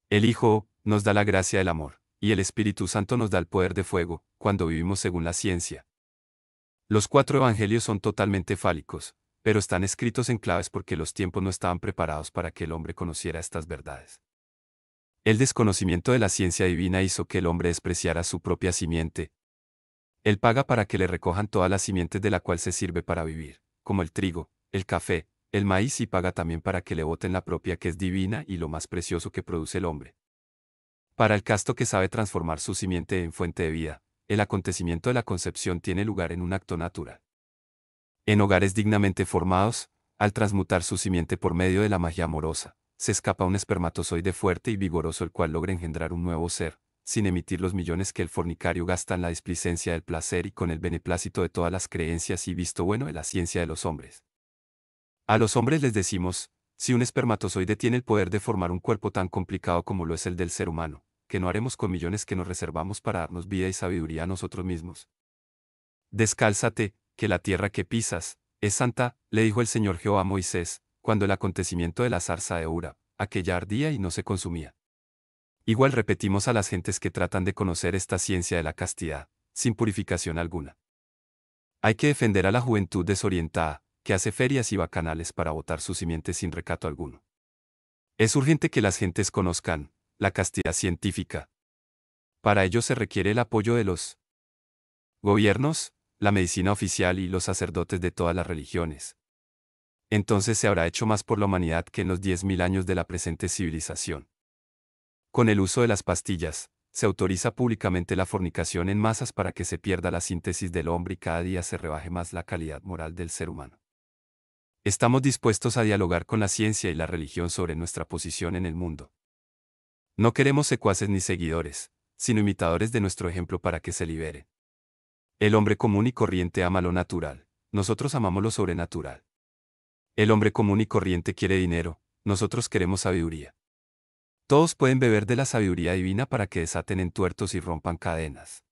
El Hijo, nos da la gracia del amor, y el Espíritu Santo nos da el poder de fuego, cuando vivimos según la ciencia. Los cuatro evangelios son totalmente fálicos, pero están escritos en claves porque los tiempos no estaban preparados para que el hombre conociera estas verdades. El desconocimiento de la ciencia divina hizo que el hombre despreciara su propia simiente. Él paga para que le recojan todas las simientes de la cual se sirve para vivir, como el trigo, el café, el maíz y paga también para que le voten la propia que es divina y lo más precioso que produce el hombre. Para el casto que sabe transformar su simiente en fuente de vida, el acontecimiento de la concepción tiene lugar en un acto natural. En hogares dignamente formados, al transmutar su simiente por medio de la magia amorosa, se escapa un espermatozoide fuerte y vigoroso el cual logra engendrar un nuevo ser, sin emitir los millones que el fornicario gasta en la displicencia del placer y con el beneplácito de todas las creencias y visto bueno de la ciencia de los hombres. A los hombres les decimos, si un espermatozoide tiene el poder de formar un cuerpo tan complicado como lo es el del ser humano, que no haremos con millones que nos reservamos para darnos vida y sabiduría a nosotros mismos. Descálzate, que la tierra que pisas, es santa, le dijo el Señor Jehová a Moisés, cuando el acontecimiento de la zarza de Ura, aquella ardía y no se consumía. Igual repetimos a las gentes que tratan de conocer esta ciencia de la castidad, sin purificación alguna. Hay que defender a la juventud desorientada, que hace ferias y bacanales para botar su simiente sin recato alguno. Es urgente que las gentes conozcan la castidad científica. Para ello se requiere el apoyo de los gobiernos, la medicina oficial y los sacerdotes de todas las religiones. Entonces se habrá hecho más por la humanidad que en los 10.000 años de la presente civilización. Con el uso de las pastillas, se autoriza públicamente la fornicación en masas para que se pierda la síntesis del hombre y cada día se rebaje más la calidad moral del ser humano. Estamos dispuestos a dialogar con la ciencia y la religión sobre nuestra posición en el mundo. No queremos secuaces ni seguidores, sino imitadores de nuestro ejemplo para que se libere. El hombre común y corriente ama lo natural, nosotros amamos lo sobrenatural. El hombre común y corriente quiere dinero, nosotros queremos sabiduría. Todos pueden beber de la sabiduría divina para que desaten entuertos y rompan cadenas.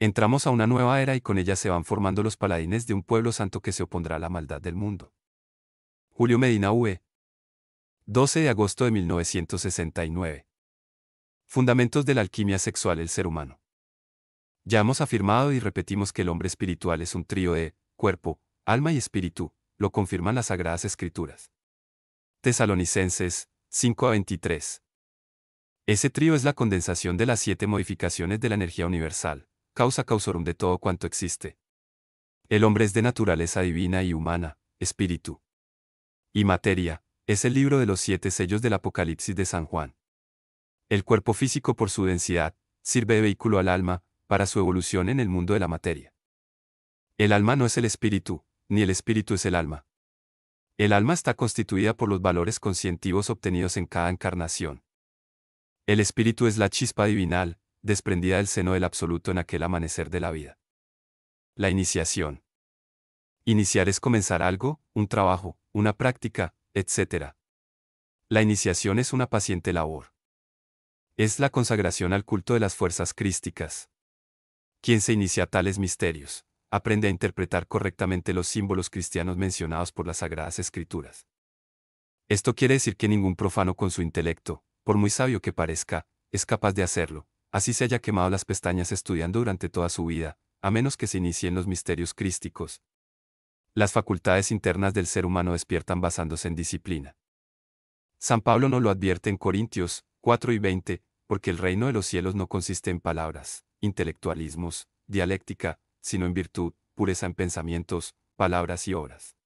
Entramos a una nueva era y con ella se van formando los paladines de un pueblo santo que se opondrá a la maldad del mundo. Julio Medina V. 12 de agosto de 1969. Fundamentos de la alquimia sexual el ser humano. Ya hemos afirmado y repetimos que el hombre espiritual es un trío de cuerpo, alma y espíritu, lo confirman las sagradas escrituras. Tesalonicenses 5 a 23. Ese trío es la condensación de las siete modificaciones de la energía universal causa causorum de todo cuanto existe. El hombre es de naturaleza divina y humana, espíritu. Y materia, es el libro de los siete sellos del Apocalipsis de San Juan. El cuerpo físico por su densidad, sirve de vehículo al alma, para su evolución en el mundo de la materia. El alma no es el espíritu, ni el espíritu es el alma. El alma está constituida por los valores conscientivos obtenidos en cada encarnación. El espíritu es la chispa divinal, desprendida del seno del absoluto en aquel amanecer de la vida. La iniciación. Iniciar es comenzar algo, un trabajo, una práctica, etc. La iniciación es una paciente labor. Es la consagración al culto de las fuerzas crísticas. Quien se inicia a tales misterios, aprende a interpretar correctamente los símbolos cristianos mencionados por las Sagradas Escrituras. Esto quiere decir que ningún profano con su intelecto, por muy sabio que parezca, es capaz de hacerlo, así se haya quemado las pestañas estudiando durante toda su vida, a menos que se inicien los misterios crísticos. Las facultades internas del ser humano despiertan basándose en disciplina. San Pablo no lo advierte en Corintios 4 y 20, porque el reino de los cielos no consiste en palabras, intelectualismos, dialéctica, sino en virtud, pureza en pensamientos, palabras y obras.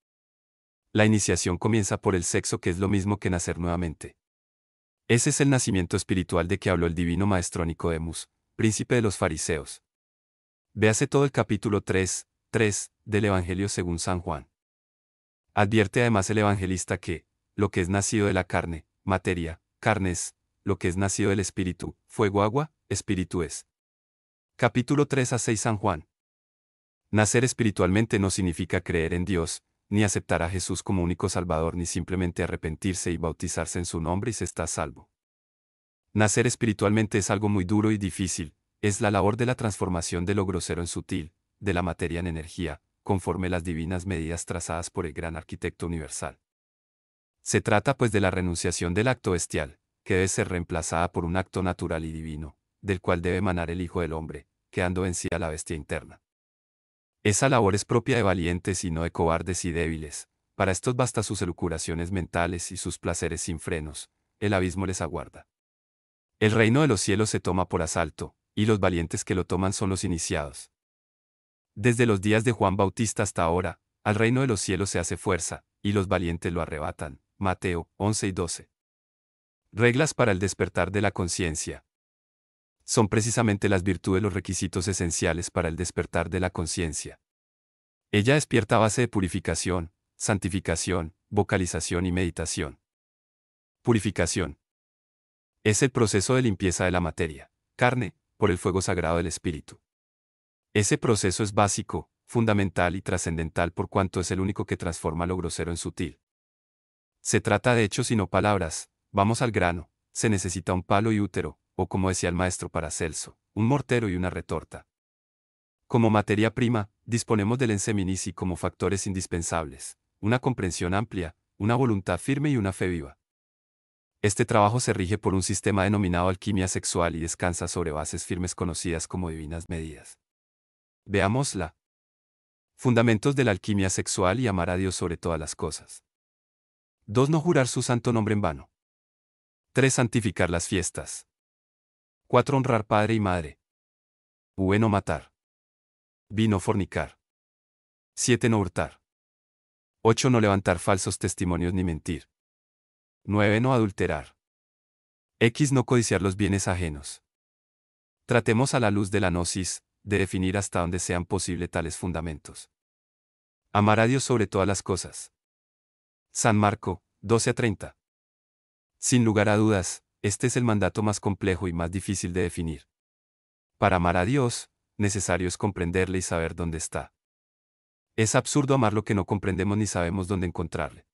La iniciación comienza por el sexo que es lo mismo que nacer nuevamente. Ese es el nacimiento espiritual de que habló el divino maestrónico Nicodemus, príncipe de los fariseos. Véase todo el capítulo 3, 3, del Evangelio según San Juan. Advierte además el evangelista que, lo que es nacido de la carne, materia, carnes, lo que es nacido del espíritu, fuego agua, espíritu es. Capítulo 3 a 6 San Juan. Nacer espiritualmente no significa creer en Dios, ni aceptar a Jesús como único Salvador ni simplemente arrepentirse y bautizarse en su nombre y se está salvo. Nacer espiritualmente es algo muy duro y difícil, es la labor de la transformación de lo grosero en sutil, de la materia en energía, conforme las divinas medidas trazadas por el gran arquitecto universal. Se trata pues de la renunciación del acto bestial, que debe ser reemplazada por un acto natural y divino, del cual debe emanar el Hijo del Hombre, quedando vencida la bestia interna. Esa labor es propia de valientes y no de cobardes y débiles. Para estos basta sus elucuraciones mentales y sus placeres sin frenos. El abismo les aguarda. El reino de los cielos se toma por asalto, y los valientes que lo toman son los iniciados. Desde los días de Juan Bautista hasta ahora, al reino de los cielos se hace fuerza, y los valientes lo arrebatan. Mateo 11 y 12. Reglas para el despertar de la conciencia son precisamente las virtudes los requisitos esenciales para el despertar de la conciencia. Ella despierta a base de purificación, santificación, vocalización y meditación. Purificación. Es el proceso de limpieza de la materia, carne, por el fuego sagrado del espíritu. Ese proceso es básico, fundamental y trascendental por cuanto es el único que transforma lo grosero en sutil. Se trata de hechos y no palabras, vamos al grano, se necesita un palo y útero, como decía el maestro Paracelso, un mortero y una retorta. Como materia prima, disponemos del enseminisi como factores indispensables, una comprensión amplia, una voluntad firme y una fe viva. Este trabajo se rige por un sistema denominado alquimia sexual y descansa sobre bases firmes conocidas como divinas medidas. Veámosla. Fundamentos de la alquimia sexual y amar a Dios sobre todas las cosas. 2. No jurar su santo nombre en vano. 3. Santificar las fiestas. 4. Honrar padre y madre. Bueno matar. Vino fornicar. 7. No hurtar. 8. No levantar falsos testimonios ni mentir. 9. No adulterar. X. No codiciar los bienes ajenos. Tratemos a la luz de la gnosis, de definir hasta donde sean posible tales fundamentos. Amar a Dios sobre todas las cosas. San Marco, 12 a 30. Sin lugar a dudas, este es el mandato más complejo y más difícil de definir. Para amar a Dios, necesario es comprenderle y saber dónde está. Es absurdo amar lo que no comprendemos ni sabemos dónde encontrarle.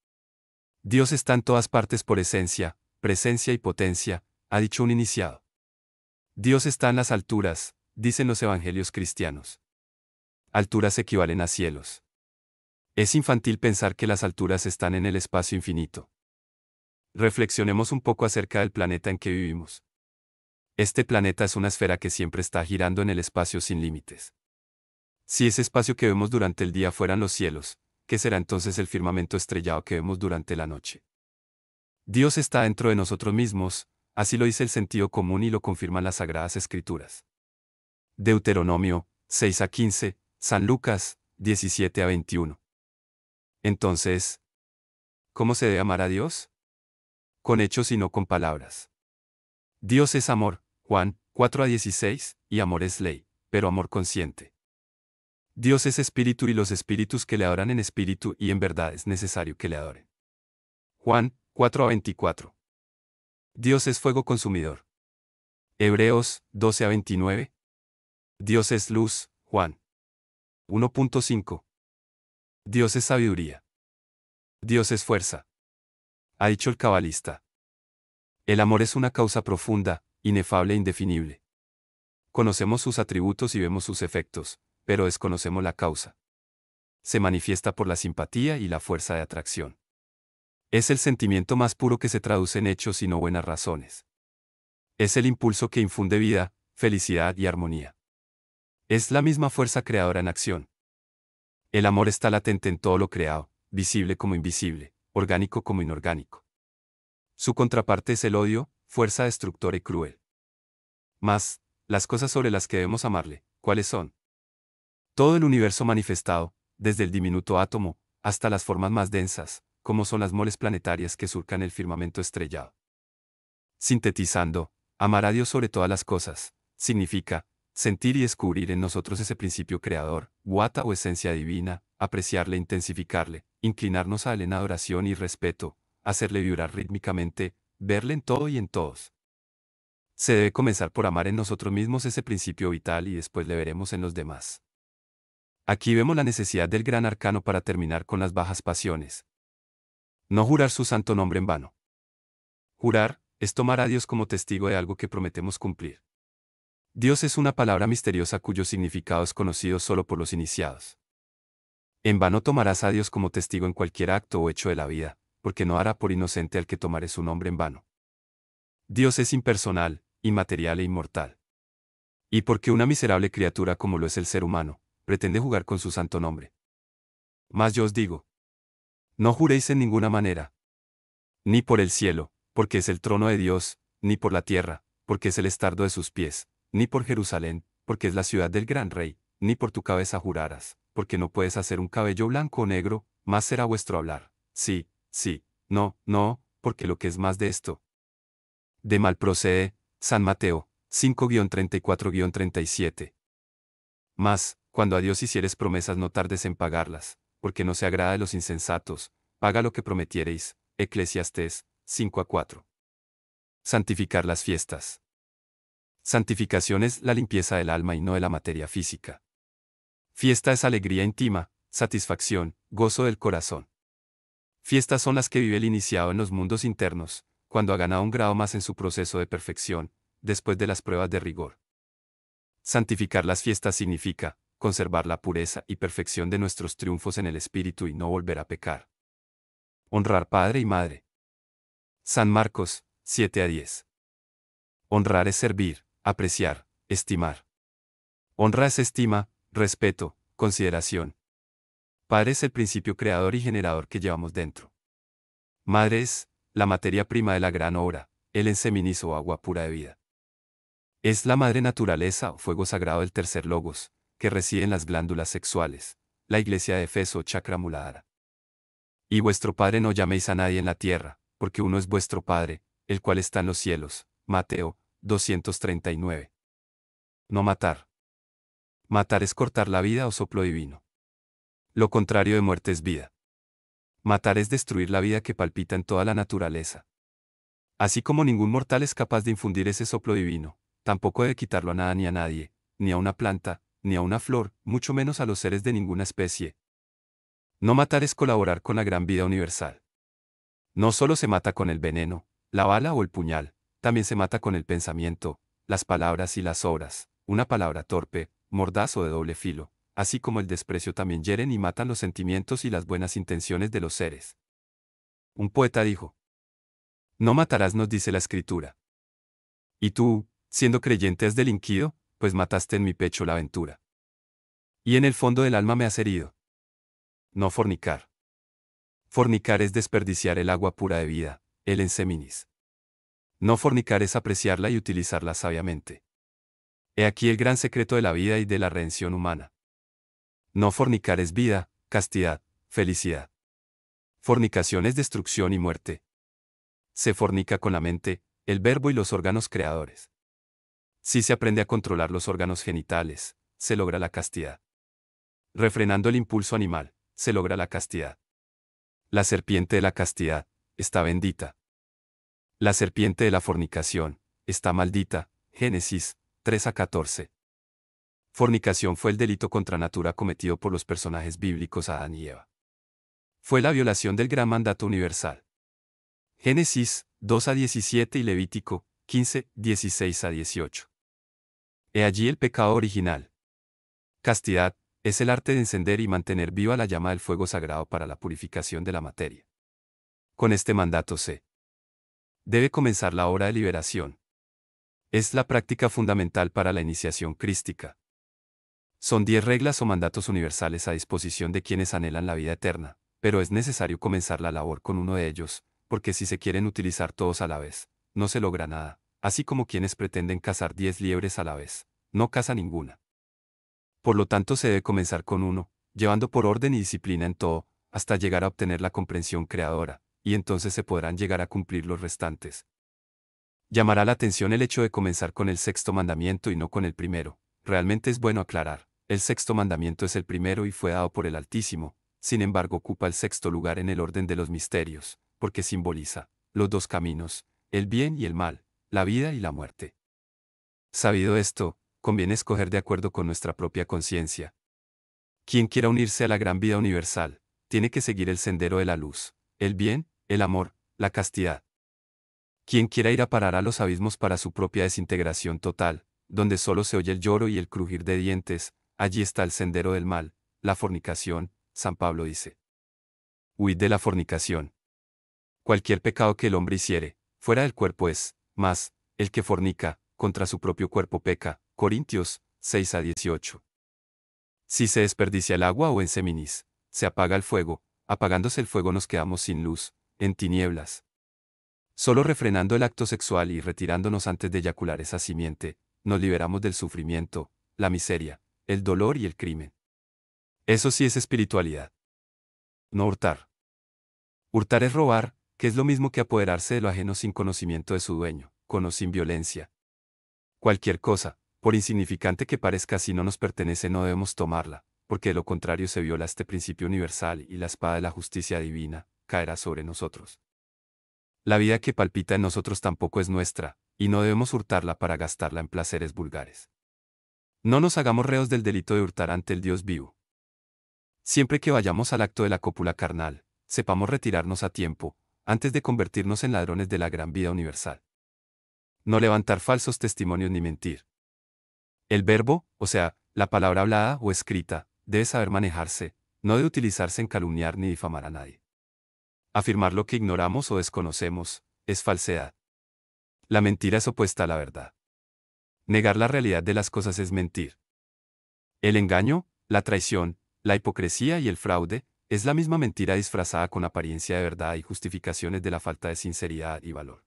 Dios está en todas partes por esencia, presencia y potencia, ha dicho un iniciado. Dios está en las alturas, dicen los evangelios cristianos. Alturas equivalen a cielos. Es infantil pensar que las alturas están en el espacio infinito. Reflexionemos un poco acerca del planeta en que vivimos. Este planeta es una esfera que siempre está girando en el espacio sin límites. Si ese espacio que vemos durante el día fueran los cielos, ¿qué será entonces el firmamento estrellado que vemos durante la noche? Dios está dentro de nosotros mismos, así lo dice el sentido común y lo confirman las Sagradas Escrituras. Deuteronomio 6 a 15, San Lucas 17 a 21. Entonces, ¿cómo se debe amar a Dios? con hechos y no con palabras. Dios es amor, Juan 4 a 16, y amor es ley, pero amor consciente. Dios es espíritu y los espíritus que le adoran en espíritu y en verdad es necesario que le adoren. Juan 4 a 24. Dios es fuego consumidor. Hebreos 12 a 29. Dios es luz, Juan 1.5. Dios es sabiduría. Dios es fuerza ha dicho el cabalista. El amor es una causa profunda, inefable e indefinible. Conocemos sus atributos y vemos sus efectos, pero desconocemos la causa. Se manifiesta por la simpatía y la fuerza de atracción. Es el sentimiento más puro que se traduce en hechos y no buenas razones. Es el impulso que infunde vida, felicidad y armonía. Es la misma fuerza creadora en acción. El amor está latente en todo lo creado, visible como invisible orgánico como inorgánico. Su contraparte es el odio, fuerza destructora y cruel. Mas, las cosas sobre las que debemos amarle, ¿cuáles son? Todo el universo manifestado, desde el diminuto átomo, hasta las formas más densas, como son las moles planetarias que surcan el firmamento estrellado. Sintetizando, amar a Dios sobre todas las cosas, significa, sentir y descubrir en nosotros ese principio creador, guata o esencia divina, apreciarle, intensificarle, inclinarnos a él en adoración y respeto, hacerle vibrar rítmicamente, verle en todo y en todos. Se debe comenzar por amar en nosotros mismos ese principio vital y después le veremos en los demás. Aquí vemos la necesidad del gran arcano para terminar con las bajas pasiones. No jurar su santo nombre en vano. Jurar es tomar a Dios como testigo de algo que prometemos cumplir. Dios es una palabra misteriosa cuyo significado es conocido solo por los iniciados. En vano tomarás a Dios como testigo en cualquier acto o hecho de la vida, porque no hará por inocente al que tomare su nombre en vano. Dios es impersonal, inmaterial e inmortal. Y porque una miserable criatura como lo es el ser humano, pretende jugar con su santo nombre. Mas yo os digo, no juréis en ninguna manera, ni por el cielo, porque es el trono de Dios, ni por la tierra, porque es el estardo de sus pies, ni por Jerusalén, porque es la ciudad del gran rey, ni por tu cabeza jurarás, porque no puedes hacer un cabello blanco o negro, más será vuestro hablar. Sí, sí, no, no, porque lo que es más de esto. De mal procede, San Mateo, 5-34-37. Mas, cuando a Dios hicieres promesas no tardes en pagarlas, porque no se agrada de los insensatos, paga lo que prometiereis. Eclesiastes, 5 a 4. Santificar las fiestas. Santificación es la limpieza del alma y no de la materia física. Fiesta es alegría íntima, satisfacción, gozo del corazón. Fiestas son las que vive el iniciado en los mundos internos, cuando ha ganado un grado más en su proceso de perfección, después de las pruebas de rigor. Santificar las fiestas significa, conservar la pureza y perfección de nuestros triunfos en el espíritu y no volver a pecar. Honrar padre y madre. San Marcos, 7 a 10. Honrar es servir apreciar, estimar. Honra es estima, respeto, consideración. Padre es el principio creador y generador que llevamos dentro. Madre es, la materia prima de la gran obra, el enseminizo o agua pura de vida. Es la madre naturaleza o fuego sagrado del tercer logos, que reside en las glándulas sexuales, la iglesia de Efeso Chakra muladara. Y vuestro Padre no llaméis a nadie en la tierra, porque uno es vuestro Padre, el cual está en los cielos. Mateo 239. No matar. Matar es cortar la vida o soplo divino. Lo contrario de muerte es vida. Matar es destruir la vida que palpita en toda la naturaleza. Así como ningún mortal es capaz de infundir ese soplo divino, tampoco de quitarlo a nada ni a nadie, ni a una planta, ni a una flor, mucho menos a los seres de ninguna especie. No matar es colaborar con la gran vida universal. No solo se mata con el veneno, la bala o el puñal, también se mata con el pensamiento, las palabras y las obras, una palabra torpe, mordazo o de doble filo, así como el desprecio también hieren y matan los sentimientos y las buenas intenciones de los seres. Un poeta dijo, No matarás nos dice la escritura. Y tú, siendo creyente, has delinquido, pues mataste en mi pecho la aventura. Y en el fondo del alma me has herido. No fornicar. Fornicar es desperdiciar el agua pura de vida, el enseminis. No fornicar es apreciarla y utilizarla sabiamente. He aquí el gran secreto de la vida y de la redención humana. No fornicar es vida, castidad, felicidad. Fornicación es destrucción y muerte. Se fornica con la mente, el verbo y los órganos creadores. Si se aprende a controlar los órganos genitales, se logra la castidad. Refrenando el impulso animal, se logra la castidad. La serpiente de la castidad está bendita. La serpiente de la fornicación, está maldita, Génesis 3 a 14. Fornicación fue el delito contra natura cometido por los personajes bíblicos Adán y Eva. Fue la violación del gran mandato universal. Génesis 2 a 17 y Levítico 15, 16 a 18. He allí el pecado original. Castidad, es el arte de encender y mantener viva la llama del fuego sagrado para la purificación de la materia. Con este mandato se debe comenzar la hora de liberación. Es la práctica fundamental para la iniciación crística. Son diez reglas o mandatos universales a disposición de quienes anhelan la vida eterna, pero es necesario comenzar la labor con uno de ellos, porque si se quieren utilizar todos a la vez, no se logra nada, así como quienes pretenden cazar diez liebres a la vez, no caza ninguna. Por lo tanto se debe comenzar con uno, llevando por orden y disciplina en todo, hasta llegar a obtener la comprensión creadora, y entonces se podrán llegar a cumplir los restantes. Llamará la atención el hecho de comenzar con el sexto mandamiento y no con el primero. Realmente es bueno aclarar, el sexto mandamiento es el primero y fue dado por el Altísimo, sin embargo ocupa el sexto lugar en el orden de los misterios, porque simboliza los dos caminos, el bien y el mal, la vida y la muerte. Sabido esto, conviene escoger de acuerdo con nuestra propia conciencia. Quien quiera unirse a la gran vida universal, tiene que seguir el sendero de la luz el bien, el amor, la castidad. Quien quiera ir a parar a los abismos para su propia desintegración total, donde solo se oye el lloro y el crujir de dientes, allí está el sendero del mal, la fornicación, San Pablo dice. Huid de la fornicación. Cualquier pecado que el hombre hiciere, fuera del cuerpo es, más, el que fornica, contra su propio cuerpo peca. Corintios 6 a 18. Si se desperdicia el agua o en seminis, se apaga el fuego, apagándose el fuego nos quedamos sin luz, en tinieblas. Solo refrenando el acto sexual y retirándonos antes de eyacular esa simiente, nos liberamos del sufrimiento, la miseria, el dolor y el crimen. Eso sí es espiritualidad. No hurtar. Hurtar es robar, que es lo mismo que apoderarse de lo ajeno sin conocimiento de su dueño, con o sin violencia. Cualquier cosa, por insignificante que parezca si no nos pertenece no debemos tomarla, porque de lo contrario se viola este principio universal y la espada de la justicia divina caerá sobre nosotros. La vida que palpita en nosotros tampoco es nuestra, y no debemos hurtarla para gastarla en placeres vulgares. No nos hagamos reos del delito de hurtar ante el Dios vivo. Siempre que vayamos al acto de la cópula carnal, sepamos retirarnos a tiempo, antes de convertirnos en ladrones de la gran vida universal. No levantar falsos testimonios ni mentir. El verbo, o sea, la palabra hablada o escrita, debe saber manejarse, no de utilizarse en calumniar ni difamar a nadie. Afirmar lo que ignoramos o desconocemos es falsedad. La mentira es opuesta a la verdad. Negar la realidad de las cosas es mentir. El engaño, la traición, la hipocresía y el fraude es la misma mentira disfrazada con apariencia de verdad y justificaciones de la falta de sinceridad y valor.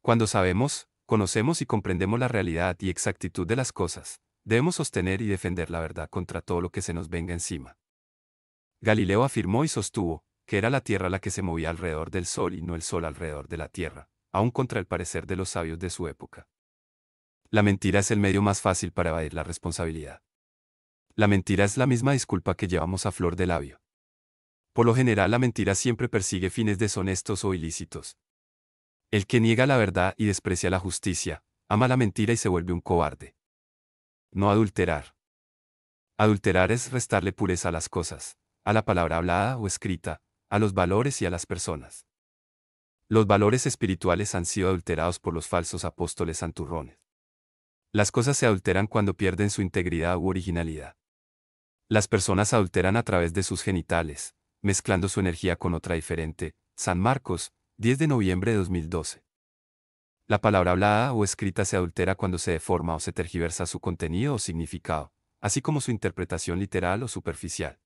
Cuando sabemos, conocemos y comprendemos la realidad y exactitud de las cosas, Debemos sostener y defender la verdad contra todo lo que se nos venga encima. Galileo afirmó y sostuvo que era la Tierra la que se movía alrededor del Sol y no el Sol alrededor de la Tierra, aun contra el parecer de los sabios de su época. La mentira es el medio más fácil para evadir la responsabilidad. La mentira es la misma disculpa que llevamos a flor de labio. Por lo general la mentira siempre persigue fines deshonestos o ilícitos. El que niega la verdad y desprecia la justicia, ama la mentira y se vuelve un cobarde no adulterar. Adulterar es restarle pureza a las cosas, a la palabra hablada o escrita, a los valores y a las personas. Los valores espirituales han sido adulterados por los falsos apóstoles santurrones. Las cosas se adulteran cuando pierden su integridad u originalidad. Las personas adulteran a través de sus genitales, mezclando su energía con otra diferente. San Marcos, 10 de noviembre de 2012. La palabra hablada o escrita se adultera cuando se deforma o se tergiversa su contenido o significado, así como su interpretación literal o superficial.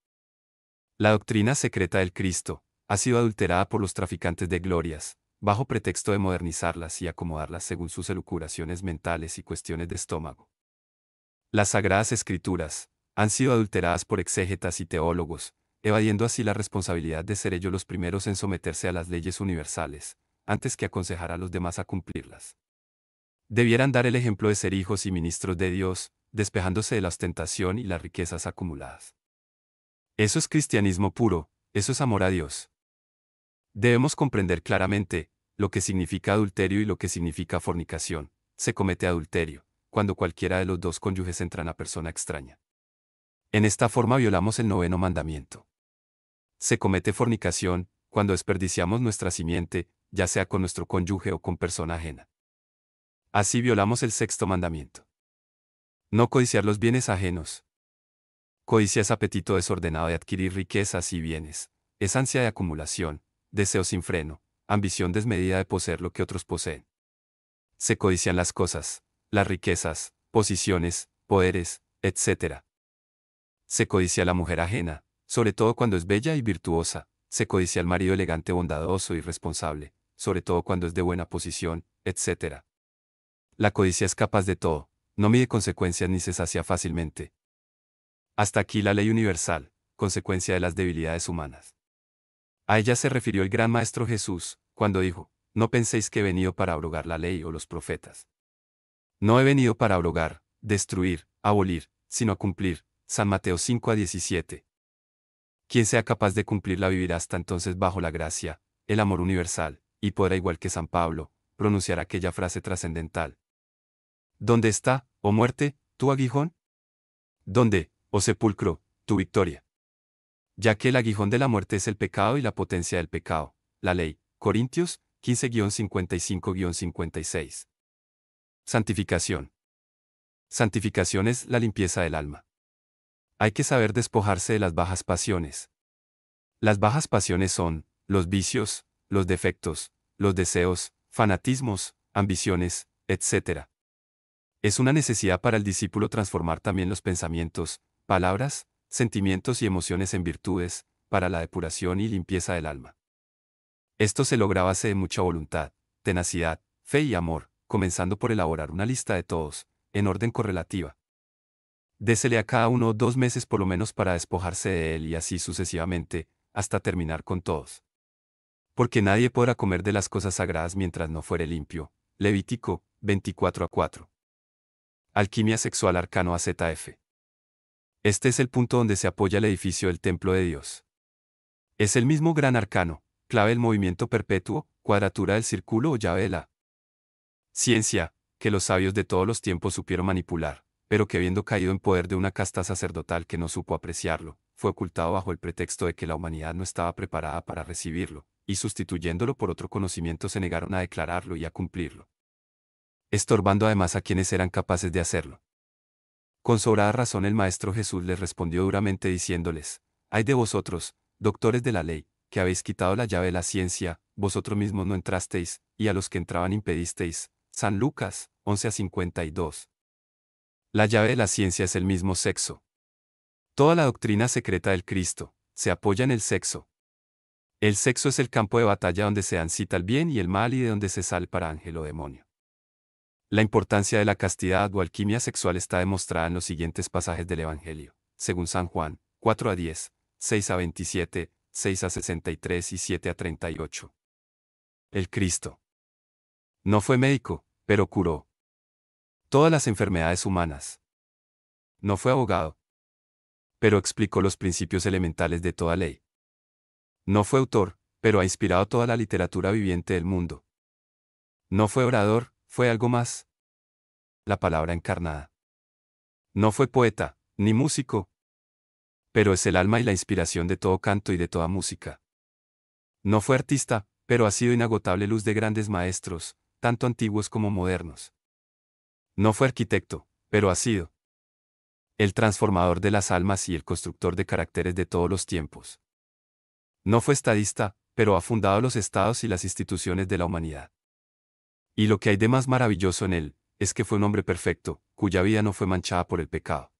La doctrina secreta del Cristo ha sido adulterada por los traficantes de glorias, bajo pretexto de modernizarlas y acomodarlas según sus elucuraciones mentales y cuestiones de estómago. Las sagradas escrituras han sido adulteradas por exégetas y teólogos, evadiendo así la responsabilidad de ser ellos los primeros en someterse a las leyes universales, antes que aconsejar a los demás a cumplirlas. Debieran dar el ejemplo de ser hijos y ministros de Dios, despejándose de la ostentación y las riquezas acumuladas. Eso es cristianismo puro, eso es amor a Dios. Debemos comprender claramente lo que significa adulterio y lo que significa fornicación. Se comete adulterio, cuando cualquiera de los dos cónyuges entra en a persona extraña. En esta forma violamos el noveno mandamiento. Se comete fornicación, cuando desperdiciamos nuestra simiente, ya sea con nuestro cónyuge o con persona ajena. Así violamos el sexto mandamiento. No codiciar los bienes ajenos. Codicia es apetito desordenado de adquirir riquezas y bienes, es ansia de acumulación, deseo sin freno, ambición desmedida de poseer lo que otros poseen. Se codician las cosas, las riquezas, posiciones, poderes, etc. Se codicia a la mujer ajena, sobre todo cuando es bella y virtuosa, se codicia al marido elegante, bondadoso y responsable, sobre todo cuando es de buena posición, etc. La codicia es capaz de todo, no mide consecuencias ni se sacia fácilmente. Hasta aquí la ley universal, consecuencia de las debilidades humanas. A ella se refirió el gran maestro Jesús, cuando dijo, no penséis que he venido para abrogar la ley o los profetas. No he venido para abrogar, destruir, abolir, sino a cumplir. San Mateo 5 a 17. Quien sea capaz de cumplirla vivirá hasta entonces bajo la gracia, el amor universal, y podrá igual que San Pablo, pronunciar aquella frase trascendental. ¿Dónde está, oh muerte, tu aguijón? ¿Dónde, oh sepulcro, tu victoria? Ya que el aguijón de la muerte es el pecado y la potencia del pecado, la ley, Corintios 15-55-56. Santificación. Santificación es la limpieza del alma. Hay que saber despojarse de las bajas pasiones. Las bajas pasiones son, los vicios, los defectos, los deseos, fanatismos, ambiciones, etc. Es una necesidad para el discípulo transformar también los pensamientos, palabras, sentimientos y emociones en virtudes, para la depuración y limpieza del alma. Esto se logra de mucha voluntad, tenacidad, fe y amor, comenzando por elaborar una lista de todos, en orden correlativa. Désele a cada uno dos meses por lo menos para despojarse de él y así sucesivamente, hasta terminar con todos porque nadie podrá comer de las cosas sagradas mientras no fuere limpio. Levítico 24 a 4. Alquimia sexual arcano AZF. Este es el punto donde se apoya el edificio del templo de Dios. Es el mismo gran arcano, clave del movimiento perpetuo, cuadratura del círculo o llave de la ciencia, que los sabios de todos los tiempos supieron manipular, pero que habiendo caído en poder de una casta sacerdotal que no supo apreciarlo, fue ocultado bajo el pretexto de que la humanidad no estaba preparada para recibirlo, y sustituyéndolo por otro conocimiento se negaron a declararlo y a cumplirlo. Estorbando además a quienes eran capaces de hacerlo. Con sobrada razón el Maestro Jesús les respondió duramente diciéndoles, Hay de vosotros, doctores de la ley, que habéis quitado la llave de la ciencia, vosotros mismos no entrasteis, y a los que entraban impedisteis. San Lucas, 11 a 52. La llave de la ciencia es el mismo sexo. Toda la doctrina secreta del Cristo, se apoya en el sexo, el sexo es el campo de batalla donde se dan el bien y el mal y de donde se sale para ángel o demonio. La importancia de la castidad o alquimia sexual está demostrada en los siguientes pasajes del Evangelio, según San Juan, 4 a 10, 6 a 27, 6 a 63 y 7 a 38. El Cristo. No fue médico, pero curó. Todas las enfermedades humanas. No fue abogado. Pero explicó los principios elementales de toda ley no fue autor, pero ha inspirado toda la literatura viviente del mundo. No fue orador, fue algo más. La palabra encarnada. No fue poeta, ni músico. Pero es el alma y la inspiración de todo canto y de toda música. No fue artista, pero ha sido inagotable luz de grandes maestros, tanto antiguos como modernos. No fue arquitecto, pero ha sido el transformador de las almas y el constructor de caracteres de todos los tiempos. No fue estadista, pero ha fundado los estados y las instituciones de la humanidad. Y lo que hay de más maravilloso en él, es que fue un hombre perfecto, cuya vida no fue manchada por el pecado.